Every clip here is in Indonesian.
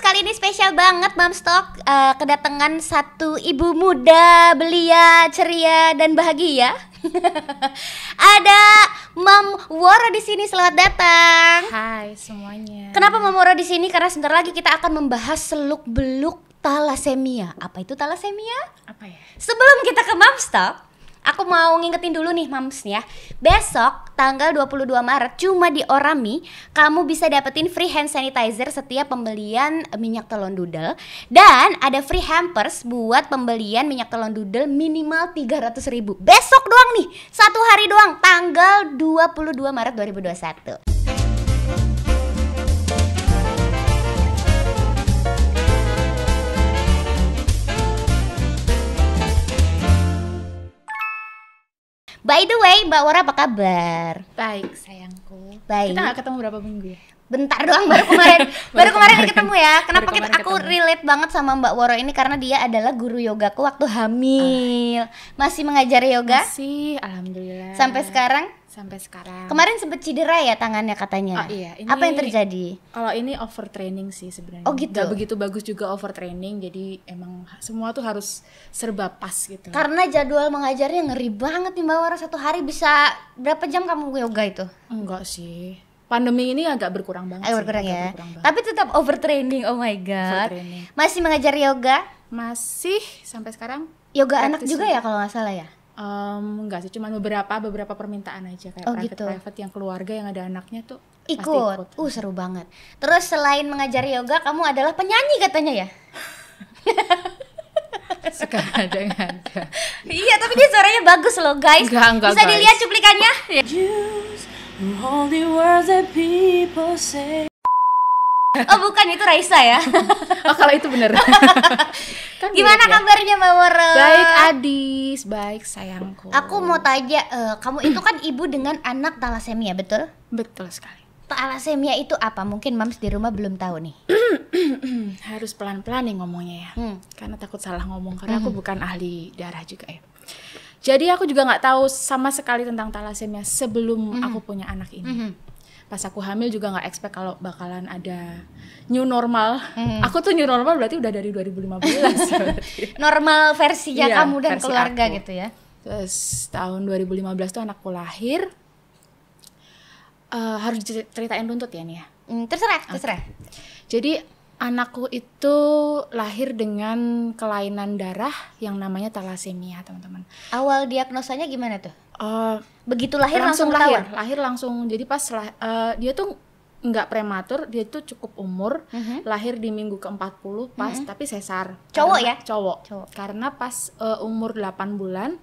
Moms kali ini spesial banget Moms Talk uh, eh, kedatangan satu ibu muda belia, ceria dan bahagia. Ada Mam Woro di sini, selamat datang. Hai semuanya. Kenapa Mam Woro di sini? Karena sebentar lagi kita akan membahas seluk beluk talasemia. Apa itu talasemia? Apa ya? Sebelum kita ke Mam Talk, Aku mau ngingetin dulu nih mams ya. Besok tanggal 22 Maret cuma di Orami kamu bisa dapetin free hand sanitizer setiap pembelian minyak telon dudel dan ada free hampers buat pembelian minyak telon dudel minimal 300 ribu. Besok doang nih, satu hari doang tanggal 22 Maret 2021. By the way, Mbak Wara apa kabar? Baik, sayangku. Baik. Kita gak ketemu berapa minggu ya? Bentar doang baru kemarin. baru, kemarin, kemarin ketemu ya. Kenapa kita aku ketemu. relate banget sama Mbak Wara ini karena dia adalah guru yogaku waktu hamil. Ah. Masih mengajar yoga? Masih, alhamdulillah. Sampai sekarang? sampai sekarang. Kemarin sempet cedera ya tangannya katanya. Oh iya. Ini, Apa yang terjadi? Kalau ini overtraining sih sebenarnya. Oh gitu. Gak begitu bagus juga overtraining, jadi emang semua tuh harus serba pas gitu. Karena jadwal mengajarnya ngeri banget nih Mbak satu hari bisa berapa jam kamu yoga itu? Enggak sih. Pandemi ini agak berkurang banget. Agak berkurang sih, ya. berkurang Tapi tetap overtraining. Oh my god. Masih mengajar yoga? Masih sampai sekarang. Yoga anak juga ya kalau nggak salah ya? Um, enggak sih, cuma beberapa beberapa permintaan aja kayak oh, private gitu. yang keluarga yang ada anaknya tuh ikut. ikut. Uh seru banget. Terus selain mengajar yoga, kamu adalah penyanyi katanya ya? Sekarang ada ada iya tapi dia suaranya bagus loh guys enggak, enggak, bisa guys. dilihat cuplikannya Oh bukan itu Raisa ya. oh kalau itu bener. kan Gimana ya? kabarnya Mbak Moro? Baik Adis, baik sayangku. Aku mau tanya, uh, kamu itu kan ibu dengan anak talasemia betul? Betul sekali. Talasemia itu apa? Mungkin Mams di rumah belum tahu nih. Harus pelan-pelan nih ngomongnya ya, hmm. karena takut salah ngomong karena hmm. aku bukan ahli darah juga ya. Jadi aku juga nggak tahu sama sekali tentang talasemia sebelum hmm. aku punya anak ini. Hmm pas aku hamil juga nggak expect kalau bakalan ada new normal hmm. aku tuh new normal berarti udah dari 2015 normal versi ya, kamu dan keluarga aku. gitu ya terus tahun 2015 tuh anakku lahir uh, harus ceritain runtut ya nih ya hmm, terserah terserah okay. jadi anakku itu lahir dengan kelainan darah yang namanya talasemia teman-teman awal diagnosanya gimana tuh uh, begitu lahir langsung, langsung lahir lahir langsung jadi pas lah, uh, dia tuh nggak prematur dia tuh cukup umur mm -hmm. lahir di minggu ke-40 pas mm -hmm. tapi sesar cowok karena, ya cowok. cowok karena pas uh, umur 8 bulan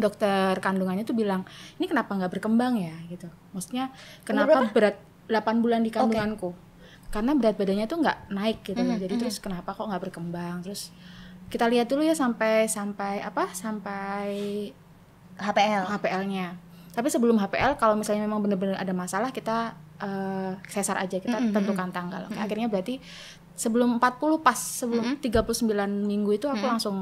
dokter kandungannya tuh bilang ini kenapa nggak berkembang ya gitu maksudnya kenapa berat 8 bulan di kandunganku okay. karena berat badannya tuh nggak naik gitu mm -hmm. jadi mm -hmm. terus kenapa kok nggak berkembang terus kita lihat dulu ya sampai sampai apa sampai HPL HPL-nya tapi sebelum HPL kalau misalnya memang benar-benar ada masalah kita uh, sesar aja kita mm -hmm. tentukan tanggal mm -hmm. akhirnya berarti sebelum 40 pas sebelum mm -hmm. 39 minggu itu aku mm -hmm. langsung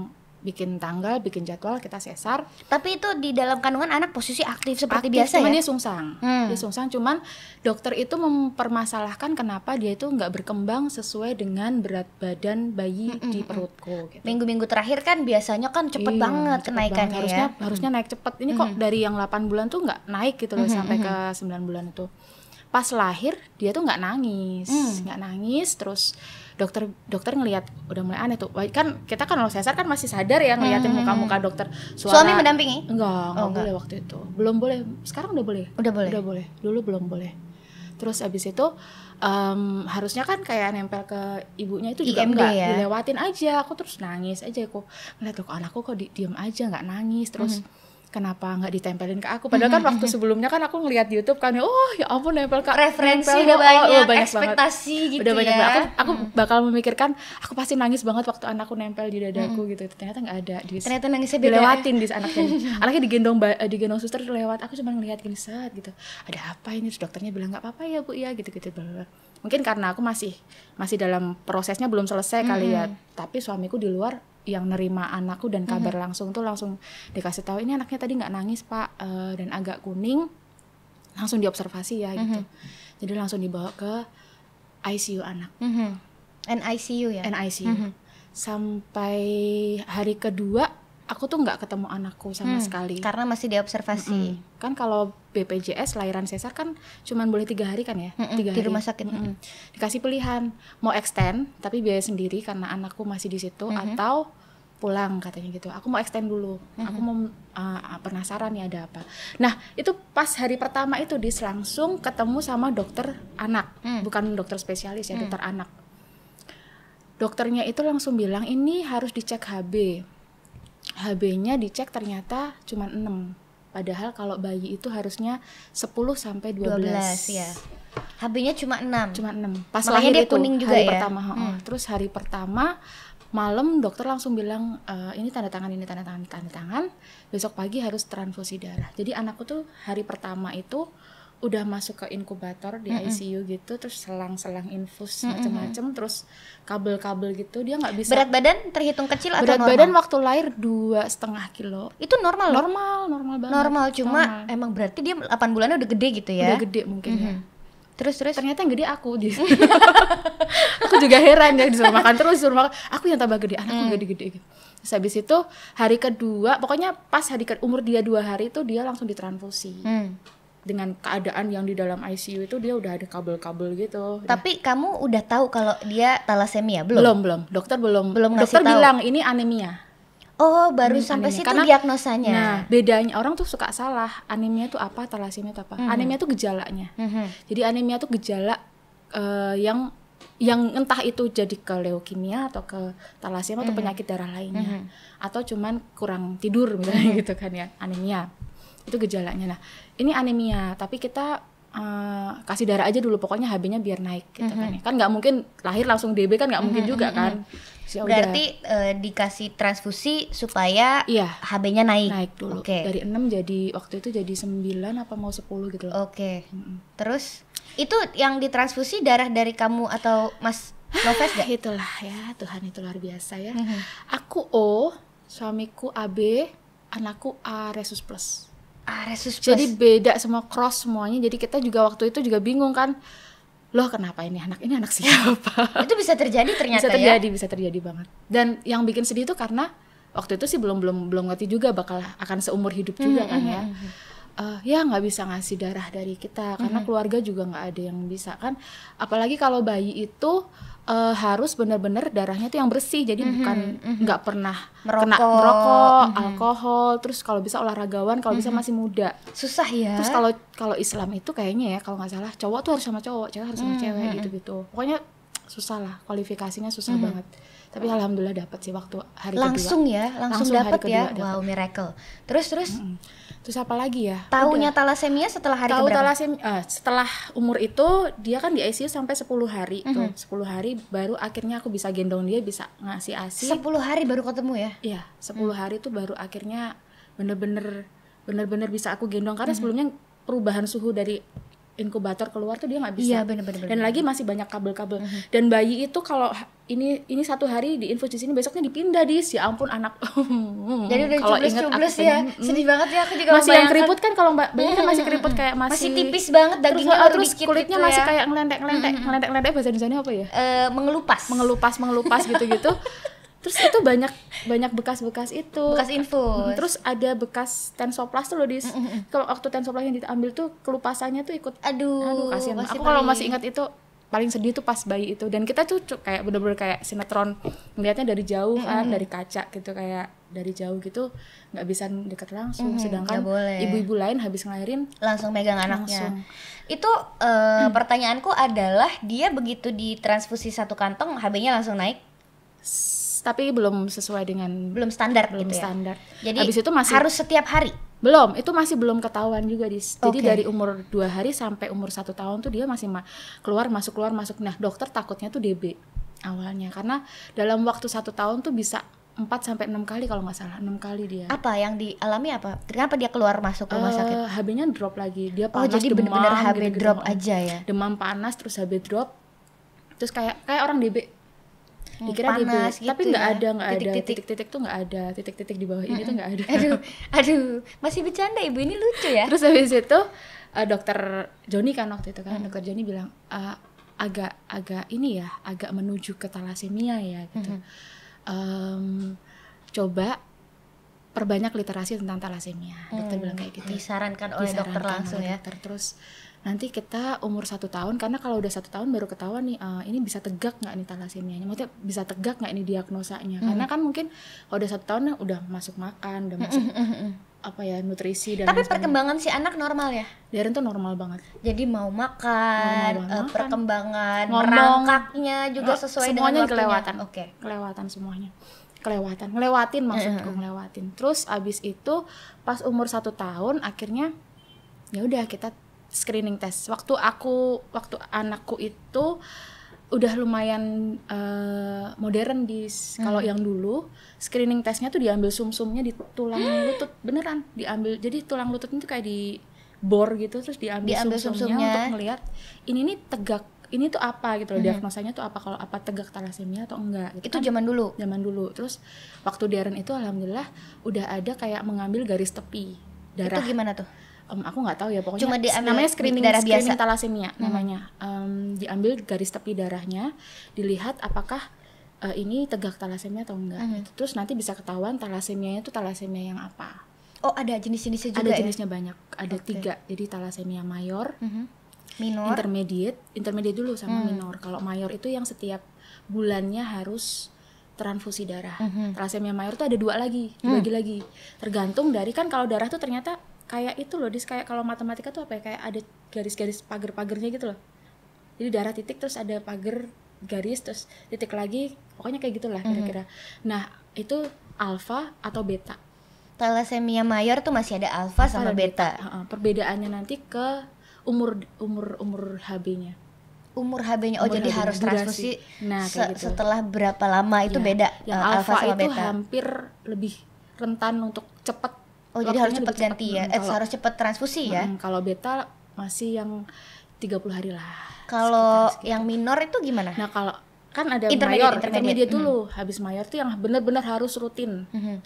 bikin tanggal, bikin jadwal, kita sesar. Tapi itu di dalam kandungan anak posisi aktif seperti aktif, biasa cuman ya? dia sungsang. Hmm. Dia sungsang, cuman dokter itu mempermasalahkan kenapa dia itu nggak berkembang sesuai dengan berat badan bayi hmm, di perutku. minggu gitu. Minggu-minggu terakhir kan biasanya kan cepet iya, banget cepet kenaikannya banget. Ya. Harusnya, ya? harusnya naik cepet. Ini hmm. kok dari yang 8 bulan tuh nggak naik gitu loh hmm, sampai hmm. ke 9 bulan itu. Pas lahir dia tuh nggak nangis, mm. nggak hmm. nangis terus dokter dokter ngelihat udah mulai aneh tuh kan kita kan kalau sesar kan masih sadar ya ngeliatin hmm. muka-muka dokter Suara, suami mendampingi enggak oh, enggak, boleh waktu itu belum boleh sekarang udah boleh udah boleh udah boleh dulu belum boleh terus abis itu um, harusnya kan kayak nempel ke ibunya itu juga enggak ya? dilewatin aja aku terus nangis aja aku ngeliat tuh anakku kok diem aja nggak nangis terus -hmm kenapa nggak ditempelin ke aku padahal kan mm -hmm. waktu sebelumnya kan aku ngelihat YouTube kan oh ya ampun nempel ke referensi nempel, udah banyak, oh, oh, banyak ekspektasi banget. gitu udah banyak ya. banget aku, aku mm. bakal memikirkan aku pasti nangis banget waktu anakku nempel di dadaku mm. gitu ternyata nggak ada di ternyata nangisnya beda ya. dilewatin di anaknya anaknya digendong eh, digendong suster lewat aku cuma ngelihat gini saat gitu ada apa ini Terus dokternya bilang nggak apa-apa ya bu ya gitu gitu mungkin karena aku masih masih dalam prosesnya belum selesai mm. kali ya tapi suamiku di luar yang nerima anakku dan kabar mm -hmm. langsung tuh langsung dikasih tahu ini anaknya tadi nggak nangis pak uh, dan agak kuning langsung diobservasi ya mm -hmm. gitu mhm. jadi langsung dibawa ke ICU anak mm -hmm. NICU ya NICU mm -hmm. sampai hari kedua aku tuh nggak ketemu anakku sama hmm, sekali karena masih diobservasi mm hmm kan kalau BPJS lahiran sesar kan cuman boleh tiga hari kan ya mm hmm tiga hari. di rumah sakit mm hmm dikasih pilihan mau extend tapi biaya sendiri karena anakku masih di situ mm -hmm. atau pulang katanya gitu aku mau extend dulu mm-hmm. aku mau uh, penasaran nih ada apa nah itu pas hari pertama itu dis langsung ketemu sama dokter anak mm. bukan dokter spesialis ya mm. dokter anak dokternya itu langsung bilang ini harus dicek HB HB-nya dicek ternyata cuma 6 padahal kalau bayi itu harusnya 10 sampai 12, 12 ya HB-nya cuma 6 cuma 6 pas Makanya lahir dia itu kuning juga hari ya? pertama hmm. terus hari pertama malam dokter langsung bilang e, ini tanda tangan ini tanda tangan tanda tangan besok pagi harus transfusi darah jadi anakku tuh hari pertama itu udah masuk ke inkubator di mm -hmm. ICU gitu terus selang-selang infus mm -hmm. macam-macam terus kabel-kabel gitu dia nggak bisa berat badan terhitung kecil berat normal? badan waktu lahir dua setengah kilo itu normal normal normal normal cuma emang berarti dia udah udah gede gede gitu ya ya mungkin mm-hmm. banget terus terus ternyata yang gede aku di aku juga heran ya disuruh makan terus disuruh makan aku yang tambah gede anakku hmm. gede-gede gitu terus habis itu hari kedua pokoknya pas hari ke, umur dia dua hari itu dia langsung ditransfusi hmm. dengan keadaan yang di dalam ICU itu dia udah ada kabel-kabel gitu tapi ya. kamu udah tahu kalau dia talasemia belum belum belum dokter belum belum dokter tahu. bilang ini anemia Oh, baru hmm, sampai anemia. situ Karena, diagnosanya. Nah, bedanya orang tuh suka salah. Anemia itu apa, talasemia itu apa? Hmm. Anemia itu gejalanya. Hmm. Jadi anemia itu gejala uh, yang yang entah itu jadi ke leukemia atau ke talasemia atau mhm. penyakit darah lainnya mhm. atau cuman kurang tidur misalnya mhm. gitu kan ya, anemia. Itu gejalanya. Nah, ini anemia, tapi kita uh, kasih darah aja dulu pokoknya HB-nya biar naik gitu mm -hmm. kan mhm. ya. kan nggak mungkin lahir langsung DB kan nggak mungkin mm -hmm. juga mhm. kan Yaudah. berarti uh, dikasih transfusi supaya iya, HB-nya naik naik dulu okay. dari enam jadi waktu itu jadi sembilan apa mau sepuluh gitu loh oke okay. mm -hmm. terus itu yang ditransfusi darah dari kamu atau Mas Noves gak? itulah ya Tuhan itu luar biasa ya mm -hmm. aku O suamiku AB anakku A resus plus Ah, Resus Plus. Jadi beda semua cross semuanya. Jadi kita juga waktu itu juga bingung kan. Loh, kenapa ini anak? Ini anak siapa? Itu bisa terjadi ternyata bisa ya? terjadi, ya. bisa terjadi banget. Dan yang bikin sedih itu karena waktu itu sih belum belum belum ngerti juga bakal akan seumur hidup hmm, juga hmm, kan hmm, ya. Hmm. hmm uh, ya nggak bisa ngasih darah dari kita karena mm-hmm. keluarga juga nggak ada yang bisa kan apalagi kalau bayi itu uh, harus benar-benar darahnya itu yang bersih jadi mm-hmm. bukan mm-hmm. nggak mm-hmm. pernah merokok. kena merokok mm-hmm. alkohol terus kalau bisa olahragawan kalau mm-hmm. bisa masih muda susah ya terus kalau kalau Islam itu kayaknya ya kalau nggak salah cowok tuh harus sama cowok cewek harus sama mm-hmm. cewek gitu gitu pokoknya susah lah kualifikasinya susah -hmm. banget tapi alhamdulillah dapat sih waktu hari langsung kedua. ya langsung, langsung dapat ya dapet. wow miracle terus terus mm -hmm. terus apa lagi ya tahunya talasemia setelah hari tahu talasemia uh, eh, setelah umur itu dia kan di ICU sampai 10 hari mm -hmm. tuh 10 mhm. hari baru akhirnya aku bisa gendong dia bisa ngasih asi 10 hari baru ketemu ya iya 10 mm -hmm. hari itu baru akhirnya bener-bener bener-bener bisa aku gendong karena mm -hmm. sebelumnya perubahan suhu dari inkubator keluar tuh dia nggak bisa. Iya benar-benar. Dan lagi masih banyak kabel-kabel. Mm -hmm. Dan bayi itu kalau ini ini satu hari di infus di sini besoknya dipindah di ya ampun anak. Hmm, Jadi udah cukup inget cublis ya. Sedih hmm. banget ya aku juga masih yang keriput kan kalau mbak bayi kan masih mhm, keriput mhm, kayak mhm. masih masih tipis banget dagingnya terus, oh, terus dikit gitu kulitnya ya. masih ya. kayak ngelentek-ngelentek. Ngelentek-ngelentek bahasa Indonesia apa ya? Uh, mengelupas. Mengelupas mengelupas gitu-gitu. terus itu banyak banyak bekas-bekas itu bekas infus terus ada bekas tensoplast tuh loh di kalau waktu tensoplast yang diambil tuh kelupasannya tuh ikut aduh, aduh aku kalau masih ingat itu paling sedih tuh pas bayi itu dan kita tuh kayak bener-bener kayak sinetron melihatnya dari jauh kan mm -hmm. dari kaca gitu kayak dari jauh gitu nggak bisa deket langsung mm -hmm, sedangkan ibu-ibu lain habis ngelahirin langsung megang anaknya langsung. itu uh, hmm. pertanyaanku adalah dia begitu ditransfusi satu kantong HB-nya langsung naik tapi belum sesuai dengan belum standar belum gitu ya? standar. Jadi habis itu masih harus setiap hari. Belum, itu masih belum ketahuan juga di. Okay. Jadi dari umur dua hari sampai umur satu tahun tuh dia masih ma keluar masuk keluar masuk. Nah dokter takutnya tuh DB awalnya karena dalam waktu satu tahun tuh bisa empat sampai enam kali kalau nggak salah, enam kali dia. Apa yang dialami apa? Kenapa dia keluar masuk rumah uh, sakit? HB-nya drop lagi. Dia oh, panas Oh, jadi benar-benar HB gitu, drop aja ya. Demam panas terus HB drop. Terus kayak kayak orang DB Hmm, dikira panas dia gitu tapi nggak ya. ada nggak ada titik-titik tuh nggak ada titik-titik di bawah ini tuh nggak ada aduh aduh masih bercanda ibu ini lucu ya terus habis itu uh, dokter Joni kan waktu itu kan hmm. dokter Joni bilang uh, agak agak ini ya agak menuju ke talasemia ya gitu -hmm. um, coba perbanyak literasi tentang talasemia hmm. dokter bilang kayak gitu disarankan oleh disarankan ya. dokter langsung oleh dokter. ya terus nanti kita umur satu tahun karena kalau udah satu tahun baru ketahuan nih uh, ini bisa tegak nggak nih talasemianya maksudnya bisa tegak nggak ini diagnosanya hmm. karena kan mungkin kalau udah satu tahun ya udah masuk makan udah hmm, masuk hmm, hmm, apa ya nutrisi dan tapi perkembangan si anak normal ya Darren tuh normal banget jadi mau makan, uh, perkembangan Ngomong, merangkaknya juga oh, sesuai semuanya dengan kelewatan oke okay. kelewatan semuanya kelewatan ngelewatin maksudku uh-huh. ngelewatin terus abis itu pas umur satu tahun akhirnya ya udah kita screening test waktu aku waktu anakku itu udah lumayan uh, modern di kalau yang dulu screening testnya tuh diambil sumsumnya di tulang lutut beneran diambil jadi tulang lututnya tuh kayak di bor gitu terus diambil, diambil sumsumnya sum, untuk melihat ini nih tegak ini tuh apa gitu loh hmm. diagnosanya tuh apa kalau apa tegak talasemia atau enggak gitu itu kan? zaman dulu zaman dulu terus waktu darren itu alhamdulillah udah ada kayak mengambil garis tepi darah itu gimana tuh um, aku nggak tahu ya pokoknya Cuma diambil namanya screening darah biasa. screening talasemia hmm. namanya um, diambil garis tepi darahnya dilihat apakah uh, ini tegak talasemia atau enggak hmm. terus nanti bisa ketahuan talasemianya itu talasemia yang apa Oh ada jenis-jenisnya juga Ada ya? jenisnya ya? banyak, ada okay. tiga. Jadi talasemia mayor, mm -hmm minor intermediate intermediate dulu sama hmm. minor kalau mayor itu yang setiap bulannya harus transfusi darah mm-hmm. mayor tuh ada dua lagi dua mm. lagi tergantung dari kan kalau darah tuh ternyata kayak itu loh dis kayak kalau matematika tuh apa ya kayak ada garis-garis pagar-pagarnya gitu loh jadi darah titik terus ada pagar garis terus titik lagi pokoknya kayak gitulah mm-hmm. kira-kira nah itu alfa atau beta thalassemia mayor tuh masih ada alfa sama beta. beta. perbedaannya nanti ke umur umur umur HB-nya umur HB-nya oh umur jadi HB harus transfusi nah, se gitu. setelah berapa lama itu ya. beda yang uh, eh, alfa, alfa sama itu beta. hampir lebih rentan untuk cepat oh jadi harus cepat ganti cepat, ya eh, harus cepat transfusi ya. hmm, kalau beta masih yang 30 hari lah kalau yang minor itu gimana nah kalau kan ada intermediate, mayor intermediate, intermediate dulu mm. habis mayor tuh yang benar-benar harus rutin mm -hmm.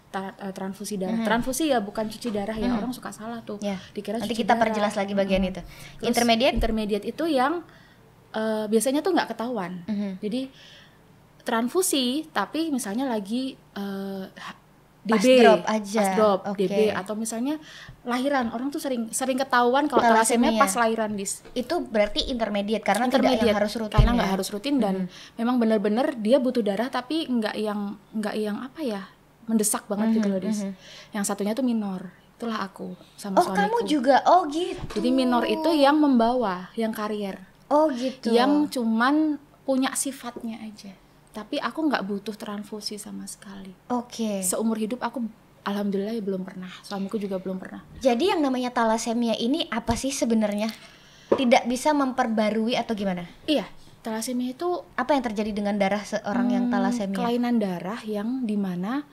transfusi darah mm -hmm. transfusi ya bukan cuci darah ya mm -hmm. orang suka salah tuh yeah. dikira nanti kita darah. perjelas lagi bagian mm -hmm. itu Terus, intermediate intermediate itu yang uh, biasanya tuh nggak ketahuan mm -hmm. jadi transfusi tapi misalnya lagi uh, DB pas drop aja pas okay. DB atau misalnya lahiran orang tuh sering sering ketahuan kalau talasemia pas lahiran dis itu berarti intermediate karena intermediate, tidak yang harus rutin karena nggak ya? harus rutin dan hmm. memang benar-benar dia butuh darah tapi nggak yang nggak yang apa ya mendesak banget mm -hmm, gitu loh hmm, dis mm -hmm. yang satunya tuh minor itulah aku sama oh, suamiku oh kamu juga oh gitu jadi minor itu yang membawa yang karier oh gitu yang cuman punya sifatnya aja tapi aku nggak butuh transfusi sama sekali. Oke. Okay. Seumur hidup aku alhamdulillah ya belum pernah. Suamiku juga belum pernah. Jadi yang namanya talasemia ini apa sih sebenarnya? Tidak bisa memperbarui atau gimana? Iya. Talasemia itu apa yang terjadi dengan darah seorang hmm, yang talasemia? Kelainan darah yang dimana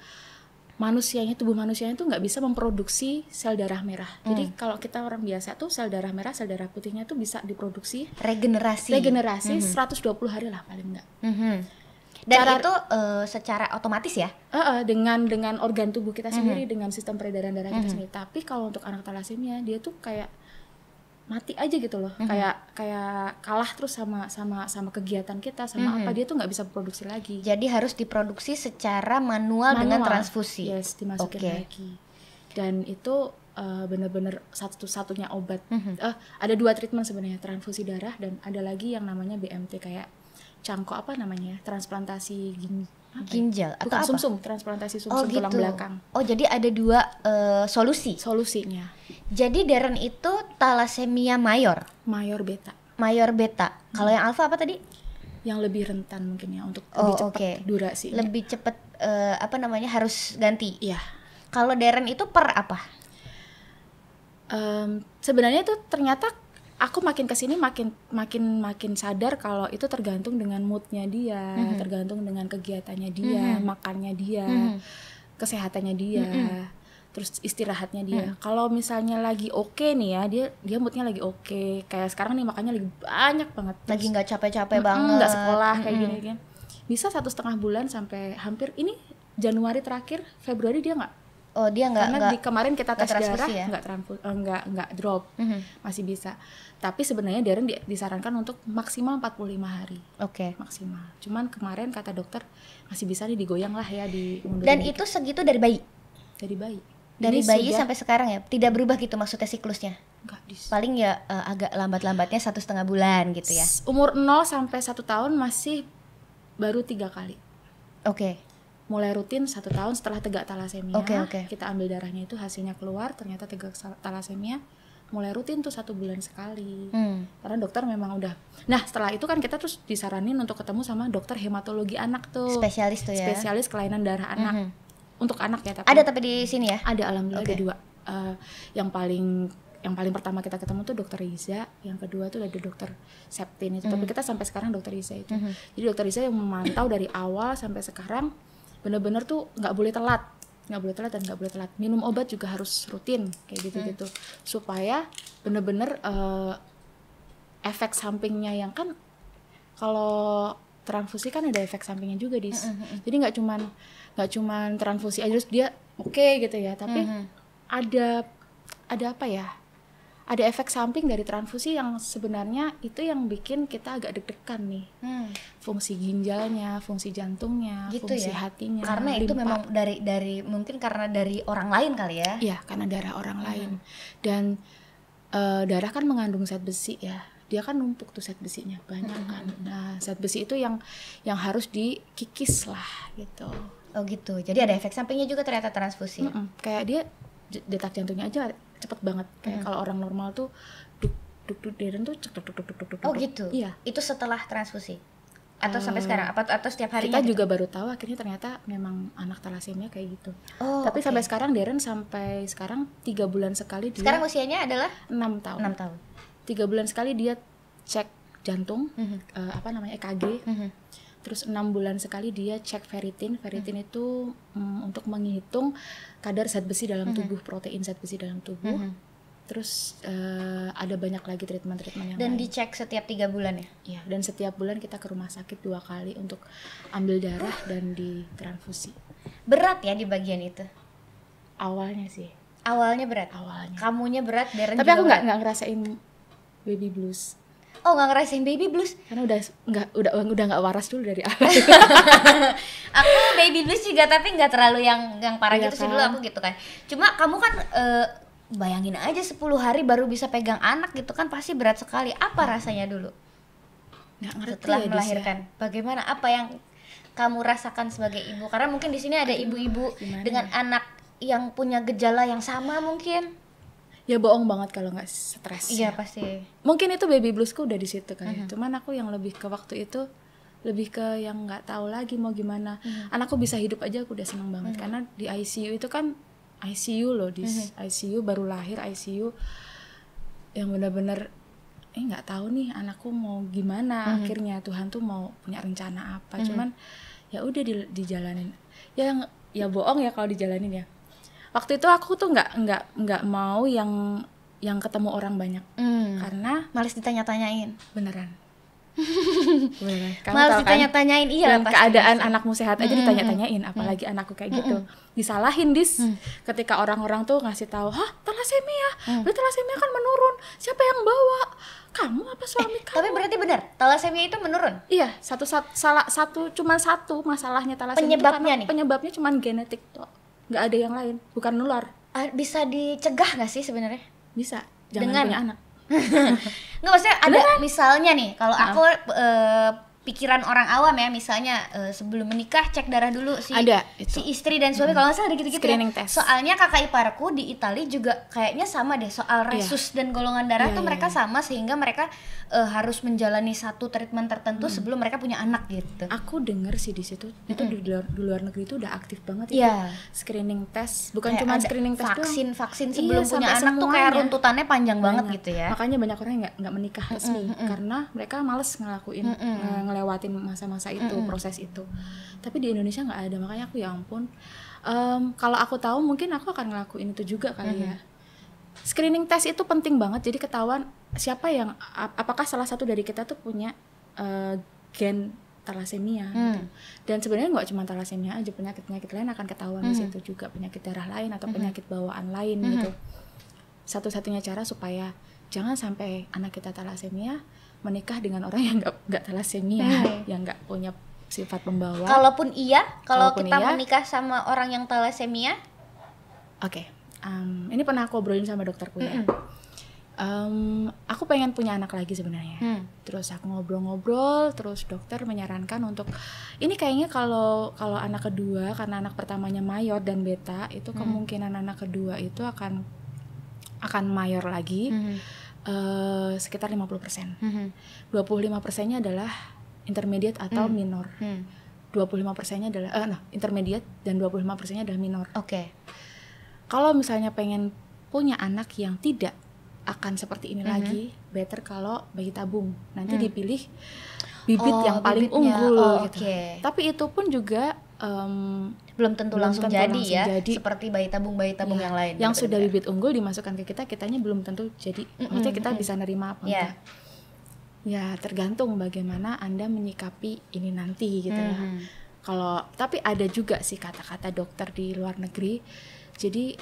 manusianya tubuh manusianya itu nggak bisa memproduksi sel darah merah. Hmm. Jadi kalau kita orang biasa tuh sel darah merah, sel darah putihnya tuh bisa diproduksi regenerasi. Regenerasi -hmm. 120 hari lah paling enggak. -hmm dan cara itu uh, secara otomatis ya? Uh, uh, dengan dengan organ tubuh kita mhm. sendiri, mm -hmm. dengan sistem peredaran darah kita mm -hmm. sendiri. Tapi kalau untuk anak talasemia, dia tuh kayak mati aja gitu loh. Mm -hmm. Kayak kayak kalah terus sama sama sama kegiatan kita, sama mm -hmm. apa mhm. dia tuh nggak bisa produksi lagi. Jadi harus diproduksi secara manual, manual. dengan transfusi. Yes, dimasukin okay. lagi. Dan itu Uh, eh, benar bener satu-satunya obat. Mm -hmm. uh, ada dua treatment sebenarnya transfusi darah dan ada lagi yang namanya BMT kayak cangkok apa namanya transplantasi gini ya? ginjal atau Bukan, apa? sumsum transplantasi sumsum oh, gitu. tulang belakang. Oh, jadi ada dua uh, solusi. Solusinya. Jadi Darren itu talasemia mayor. Mayor beta. Mayor beta. Hmm. Kalau yang alfa apa tadi? Yang lebih rentan mungkin ya untuk oh, lebih cepat okay. durasi. Lebih cepat uh, apa namanya harus ganti. ya Kalau Darren itu per apa? Um, sebenarnya itu ternyata aku makin kesini makin makin makin sadar kalau itu tergantung dengan moodnya dia, mm -hmm. tergantung dengan kegiatannya dia, mm -hmm. makannya dia, mm -hmm. kesehatannya dia, mm -hmm. terus istirahatnya dia. Mm -hmm. Kalau misalnya lagi oke okay nih ya, dia dia moodnya lagi oke. Okay. Kayak sekarang nih makannya lagi banyak banget. lagi nggak capek-capek banget. Nggak sekolah kayak mm -hmm. gini gini Bisa satu setengah bulan sampai hampir ini Januari terakhir, Februari dia nggak Oh dia nggak karena gak, di kemarin kita tes darah ya? nggak ya? nggak nggak drop mm -hmm. masih bisa tapi sebenarnya Darren disarankan untuk maksimal 45 hari. Oke. Okay. Maksimal. Cuman kemarin kata dokter masih bisa nih digoyang lah ya di Dan itu segitu dari bayi. Dari bayi. Dari Ini bayi sudah... sampai sekarang ya, tidak berubah gitu maksudnya siklusnya. Enggak, dis... Paling ya uh, agak lambat-lambatnya satu setengah bulan gitu ya. Umur 0 sampai satu tahun masih baru tiga kali. Oke. Okay. Mulai rutin satu tahun setelah tegak talasemia. okay, Okay. Kita ambil darahnya itu hasilnya keluar ternyata tegak talasemia mulai rutin tuh satu bulan sekali hmm. karena dokter memang udah nah setelah itu kan kita terus disaranin untuk ketemu sama dokter hematologi anak tuh spesialis tuh ya spesialis kelainan darah anak mm -hmm. untuk anak ya tapi ada tapi di sini ya ada alhamdulillah okay. ada dua uh, yang paling yang paling pertama kita ketemu tuh dokter Riza yang kedua tuh ada dokter Septin itu mm -hmm. tapi kita sampai sekarang dokter Riza itu mm -hmm. jadi dokter Riza yang memantau dari awal sampai sekarang bener-bener tuh nggak boleh telat nggak boleh telat dan nggak boleh telat minum obat juga harus rutin kayak gitu gitu hmm. supaya bener-bener uh, efek sampingnya yang kan kalau transfusi kan ada efek sampingnya juga dis -hmm. hmm, hmm. jadi nggak cuman nggak cuman transfusi aja terus dia oke okay, gitu ya tapi hmm, -hmm. ada ada apa ya ada efek samping dari transfusi yang sebenarnya itu yang bikin kita agak deg-degan nih hmm. fungsi ginjalnya fungsi jantungnya gitu fungsi ya? hatinya karena limpa. itu memang dari dari mungkin karena dari orang lain kali ya iya karena darah orang hmm. lain dan uh, darah kan mengandung zat besi ya dia kan numpuk tuh zat besinya banyak hmm. kan nah zat besi itu yang yang harus dikikis lah gitu oh gitu jadi ada efek sampingnya juga ternyata transfusi mm -mm. kayak dia detak jantungnya aja cepet banget kayak hmm. kalau orang normal tuh duk duk duk deren tuh cek duk duk duk duk duk oh gitu iya itu setelah transfusi atau sampai eh, sekarang apa atau setiap hari kita gitu? juga baru tahu akhirnya ternyata memang anak talasemia kayak gitu oh, tapi okay. sampai sekarang Deren sampai sekarang tiga bulan sekali dia sekarang usianya adalah enam tahun enam tahun tiga bulan sekali dia cek jantung mm -hmm. uh, apa namanya EKG mm -hmm terus enam bulan sekali dia cek ferritin ferritin -hmm. itu um, untuk menghitung kadar zat besi dalam hmm. tubuh -hmm. protein zat besi dalam tubuh -hmm. terus uh, ada banyak lagi treatment-treatment yang dan lain. dicek setiap tiga bulan ya Ya. dan setiap bulan kita ke rumah sakit dua kali untuk ambil darah dan ditransfusi berat ya di bagian itu awalnya sih awalnya berat awalnya kamunya berat Darren tapi aku nggak nggak ngerasain baby blues oh nggak ngerasain baby blues karena udah nggak udah udah nggak waras dulu dari awal aku baby blues juga tapi nggak terlalu yang yang parah iya gitu sih dulu kan? aku gitu kan cuma kamu kan uh, bayangin aja 10 hari baru bisa pegang anak gitu kan pasti berat sekali apa iya. rasanya dulu nggak ngerti setelah ya, ya. melahirkan bisa. bagaimana apa yang kamu rasakan sebagai ibu karena mungkin di sini ada ibu-ibu dengan ya? anak yang punya gejala yang sama mungkin ya bohong banget kalau nggak stres iya ya. pasti mungkin itu baby bluesku udah di situ kan uh ya. mm-hmm. -huh. cuman aku yang lebih ke waktu itu lebih ke yang nggak tahu lagi mau gimana uh mm-hmm. -huh. anakku bisa hidup aja aku udah seneng banget uh mm-hmm. -huh. karena di ICU itu kan ICU loh di uh -huh. ICU baru lahir ICU yang benar-benar eh nggak tahu nih anakku mau gimana uh -huh. akhirnya Tuhan tuh mau punya rencana apa uh -huh. cuman ya udah di, dijalanin ya yang ya bohong ya kalau dijalanin ya waktu itu aku tuh nggak nggak nggak mau yang yang ketemu orang banyak hmm. karena males ditanya-tanyain beneran kamu males kan? ditanya-tanyain iya iya pasti, keadaan bisa. anakmu sehat aja hmm, hmm, hmm. ditanya-tanyain apalagi hmm. anakku kayak gitu disalahin dis hmm. ketika orang-orang tuh ngasih tahu hah talasemia hmm. berarti talasemia kan menurun siapa yang bawa kamu apa eh, suami eh, kamu tapi berarti benar talasemia itu menurun iya satu, satu salah satu cuma satu masalahnya talasemia penyebabnya nih penyebabnya cuma genetik tuh nggak ada yang lain bukan nular uh, bisa dicegah nggak sih sebenarnya bisa jangan dengan punya anak nggak maksudnya ada Beneran? misalnya nih kalau nah. aku uh, pikiran orang awam ya misalnya uh, sebelum menikah cek darah dulu si ada, si istri dan suami hmm. kalau nggak salah ada gitu-gitu ya. test soalnya kakak iparku di Italia juga kayaknya sama deh soal iya. resus yeah. dan golongan darah yeah, tuh yeah, mereka yeah. sama sehingga mereka uh, harus menjalani satu treatment tertentu hmm. sebelum mereka punya anak gitu. Aku dengar sih di situ hmm. itu di luar, di luar negeri itu udah aktif banget yeah. itu iya. screening tes, bukan cuma screening tes vaksin doang. vaksin iya, sebelum iya, punya anak semuanya. tuh kayak runtutannya panjang banget, banget gitu ya. Makanya banyak orang nggak nggak menikah resmi hmm. hmm. karena mereka males ngelakuin hmm. Nge eh, ngelewatin masa-masa itu, hmm. proses itu. Tapi di Indonesia nggak ada, makanya aku ya ampun. Um, kalau aku tahu mungkin aku akan ngelakuin itu juga kali hmm. ya screening test itu penting banget jadi ketahuan siapa yang apakah salah satu dari kita tuh punya uh, gen talasemia hmm. gitu. dan sebenarnya nggak cuma talasemia aja penyakit penyakit lain akan ketahuan hmm. di situ juga penyakit darah lain atau hmm. penyakit bawaan lain hmm. gitu satu-satunya cara supaya jangan sampai anak kita talasemia menikah dengan orang yang nggak nggak talasemia hmm. yang nggak punya sifat pembawa kalaupun iya kalau kita iya, menikah sama orang yang talasemia oke okay um, ini pernah aku obrolin sama dokterku ya. um, aku pengen punya anak lagi sebenarnya. Mm. Terus aku ngobrol-ngobrol, terus dokter menyarankan untuk ini kayaknya kalau kalau anak kedua karena anak pertamanya mayor dan beta itu mm. kemungkinan anak kedua itu akan akan mayor lagi. Mm -hmm. uh, sekitar 50%. puluh hmm. puluh lima persennya adalah intermediate atau mm. minor. Hmm. puluh lima persennya adalah intermediate uh, nah, intermediate dan 25 persennya adalah minor. Oke. Okay kalau misalnya pengen punya anak yang tidak akan seperti ini mm -hmm. lagi, better kalau bayi tabung. Nanti mm. dipilih bibit oh, yang paling bibitnya. unggul oh, gitu. Okay. Tapi itu pun juga um, belum tentu belum langsung tentu jadi langsung ya, jadi. seperti bayi tabung bayi tabung ya, yang lain. Yang gitu, sudah bibit unggul dimasukkan ke kita, kitanya belum tentu jadi. Mm -hmm. Maksudnya kita bisa nerima apa yeah. Iya. Ya, tergantung bagaimana Anda menyikapi ini nanti gitu mm -hmm. ya. Mm-hmm. Kalau tapi ada juga sih kata-kata dokter di luar negeri jadi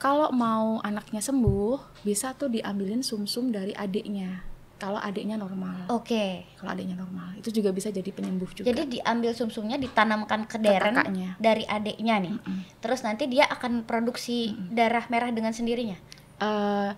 kalau mau anaknya sembuh, bisa tuh diambilin sumsum -sum dari adiknya. Kalau adiknya normal. Oke. Okay. Kalau adiknya normal, itu juga bisa jadi penyembuh juga. Jadi diambil sumsumnya ditanamkan ke deren ke dari adiknya nih. Mm -mm. Terus nanti dia akan produksi mm -mm. darah merah dengan sendirinya. Uh,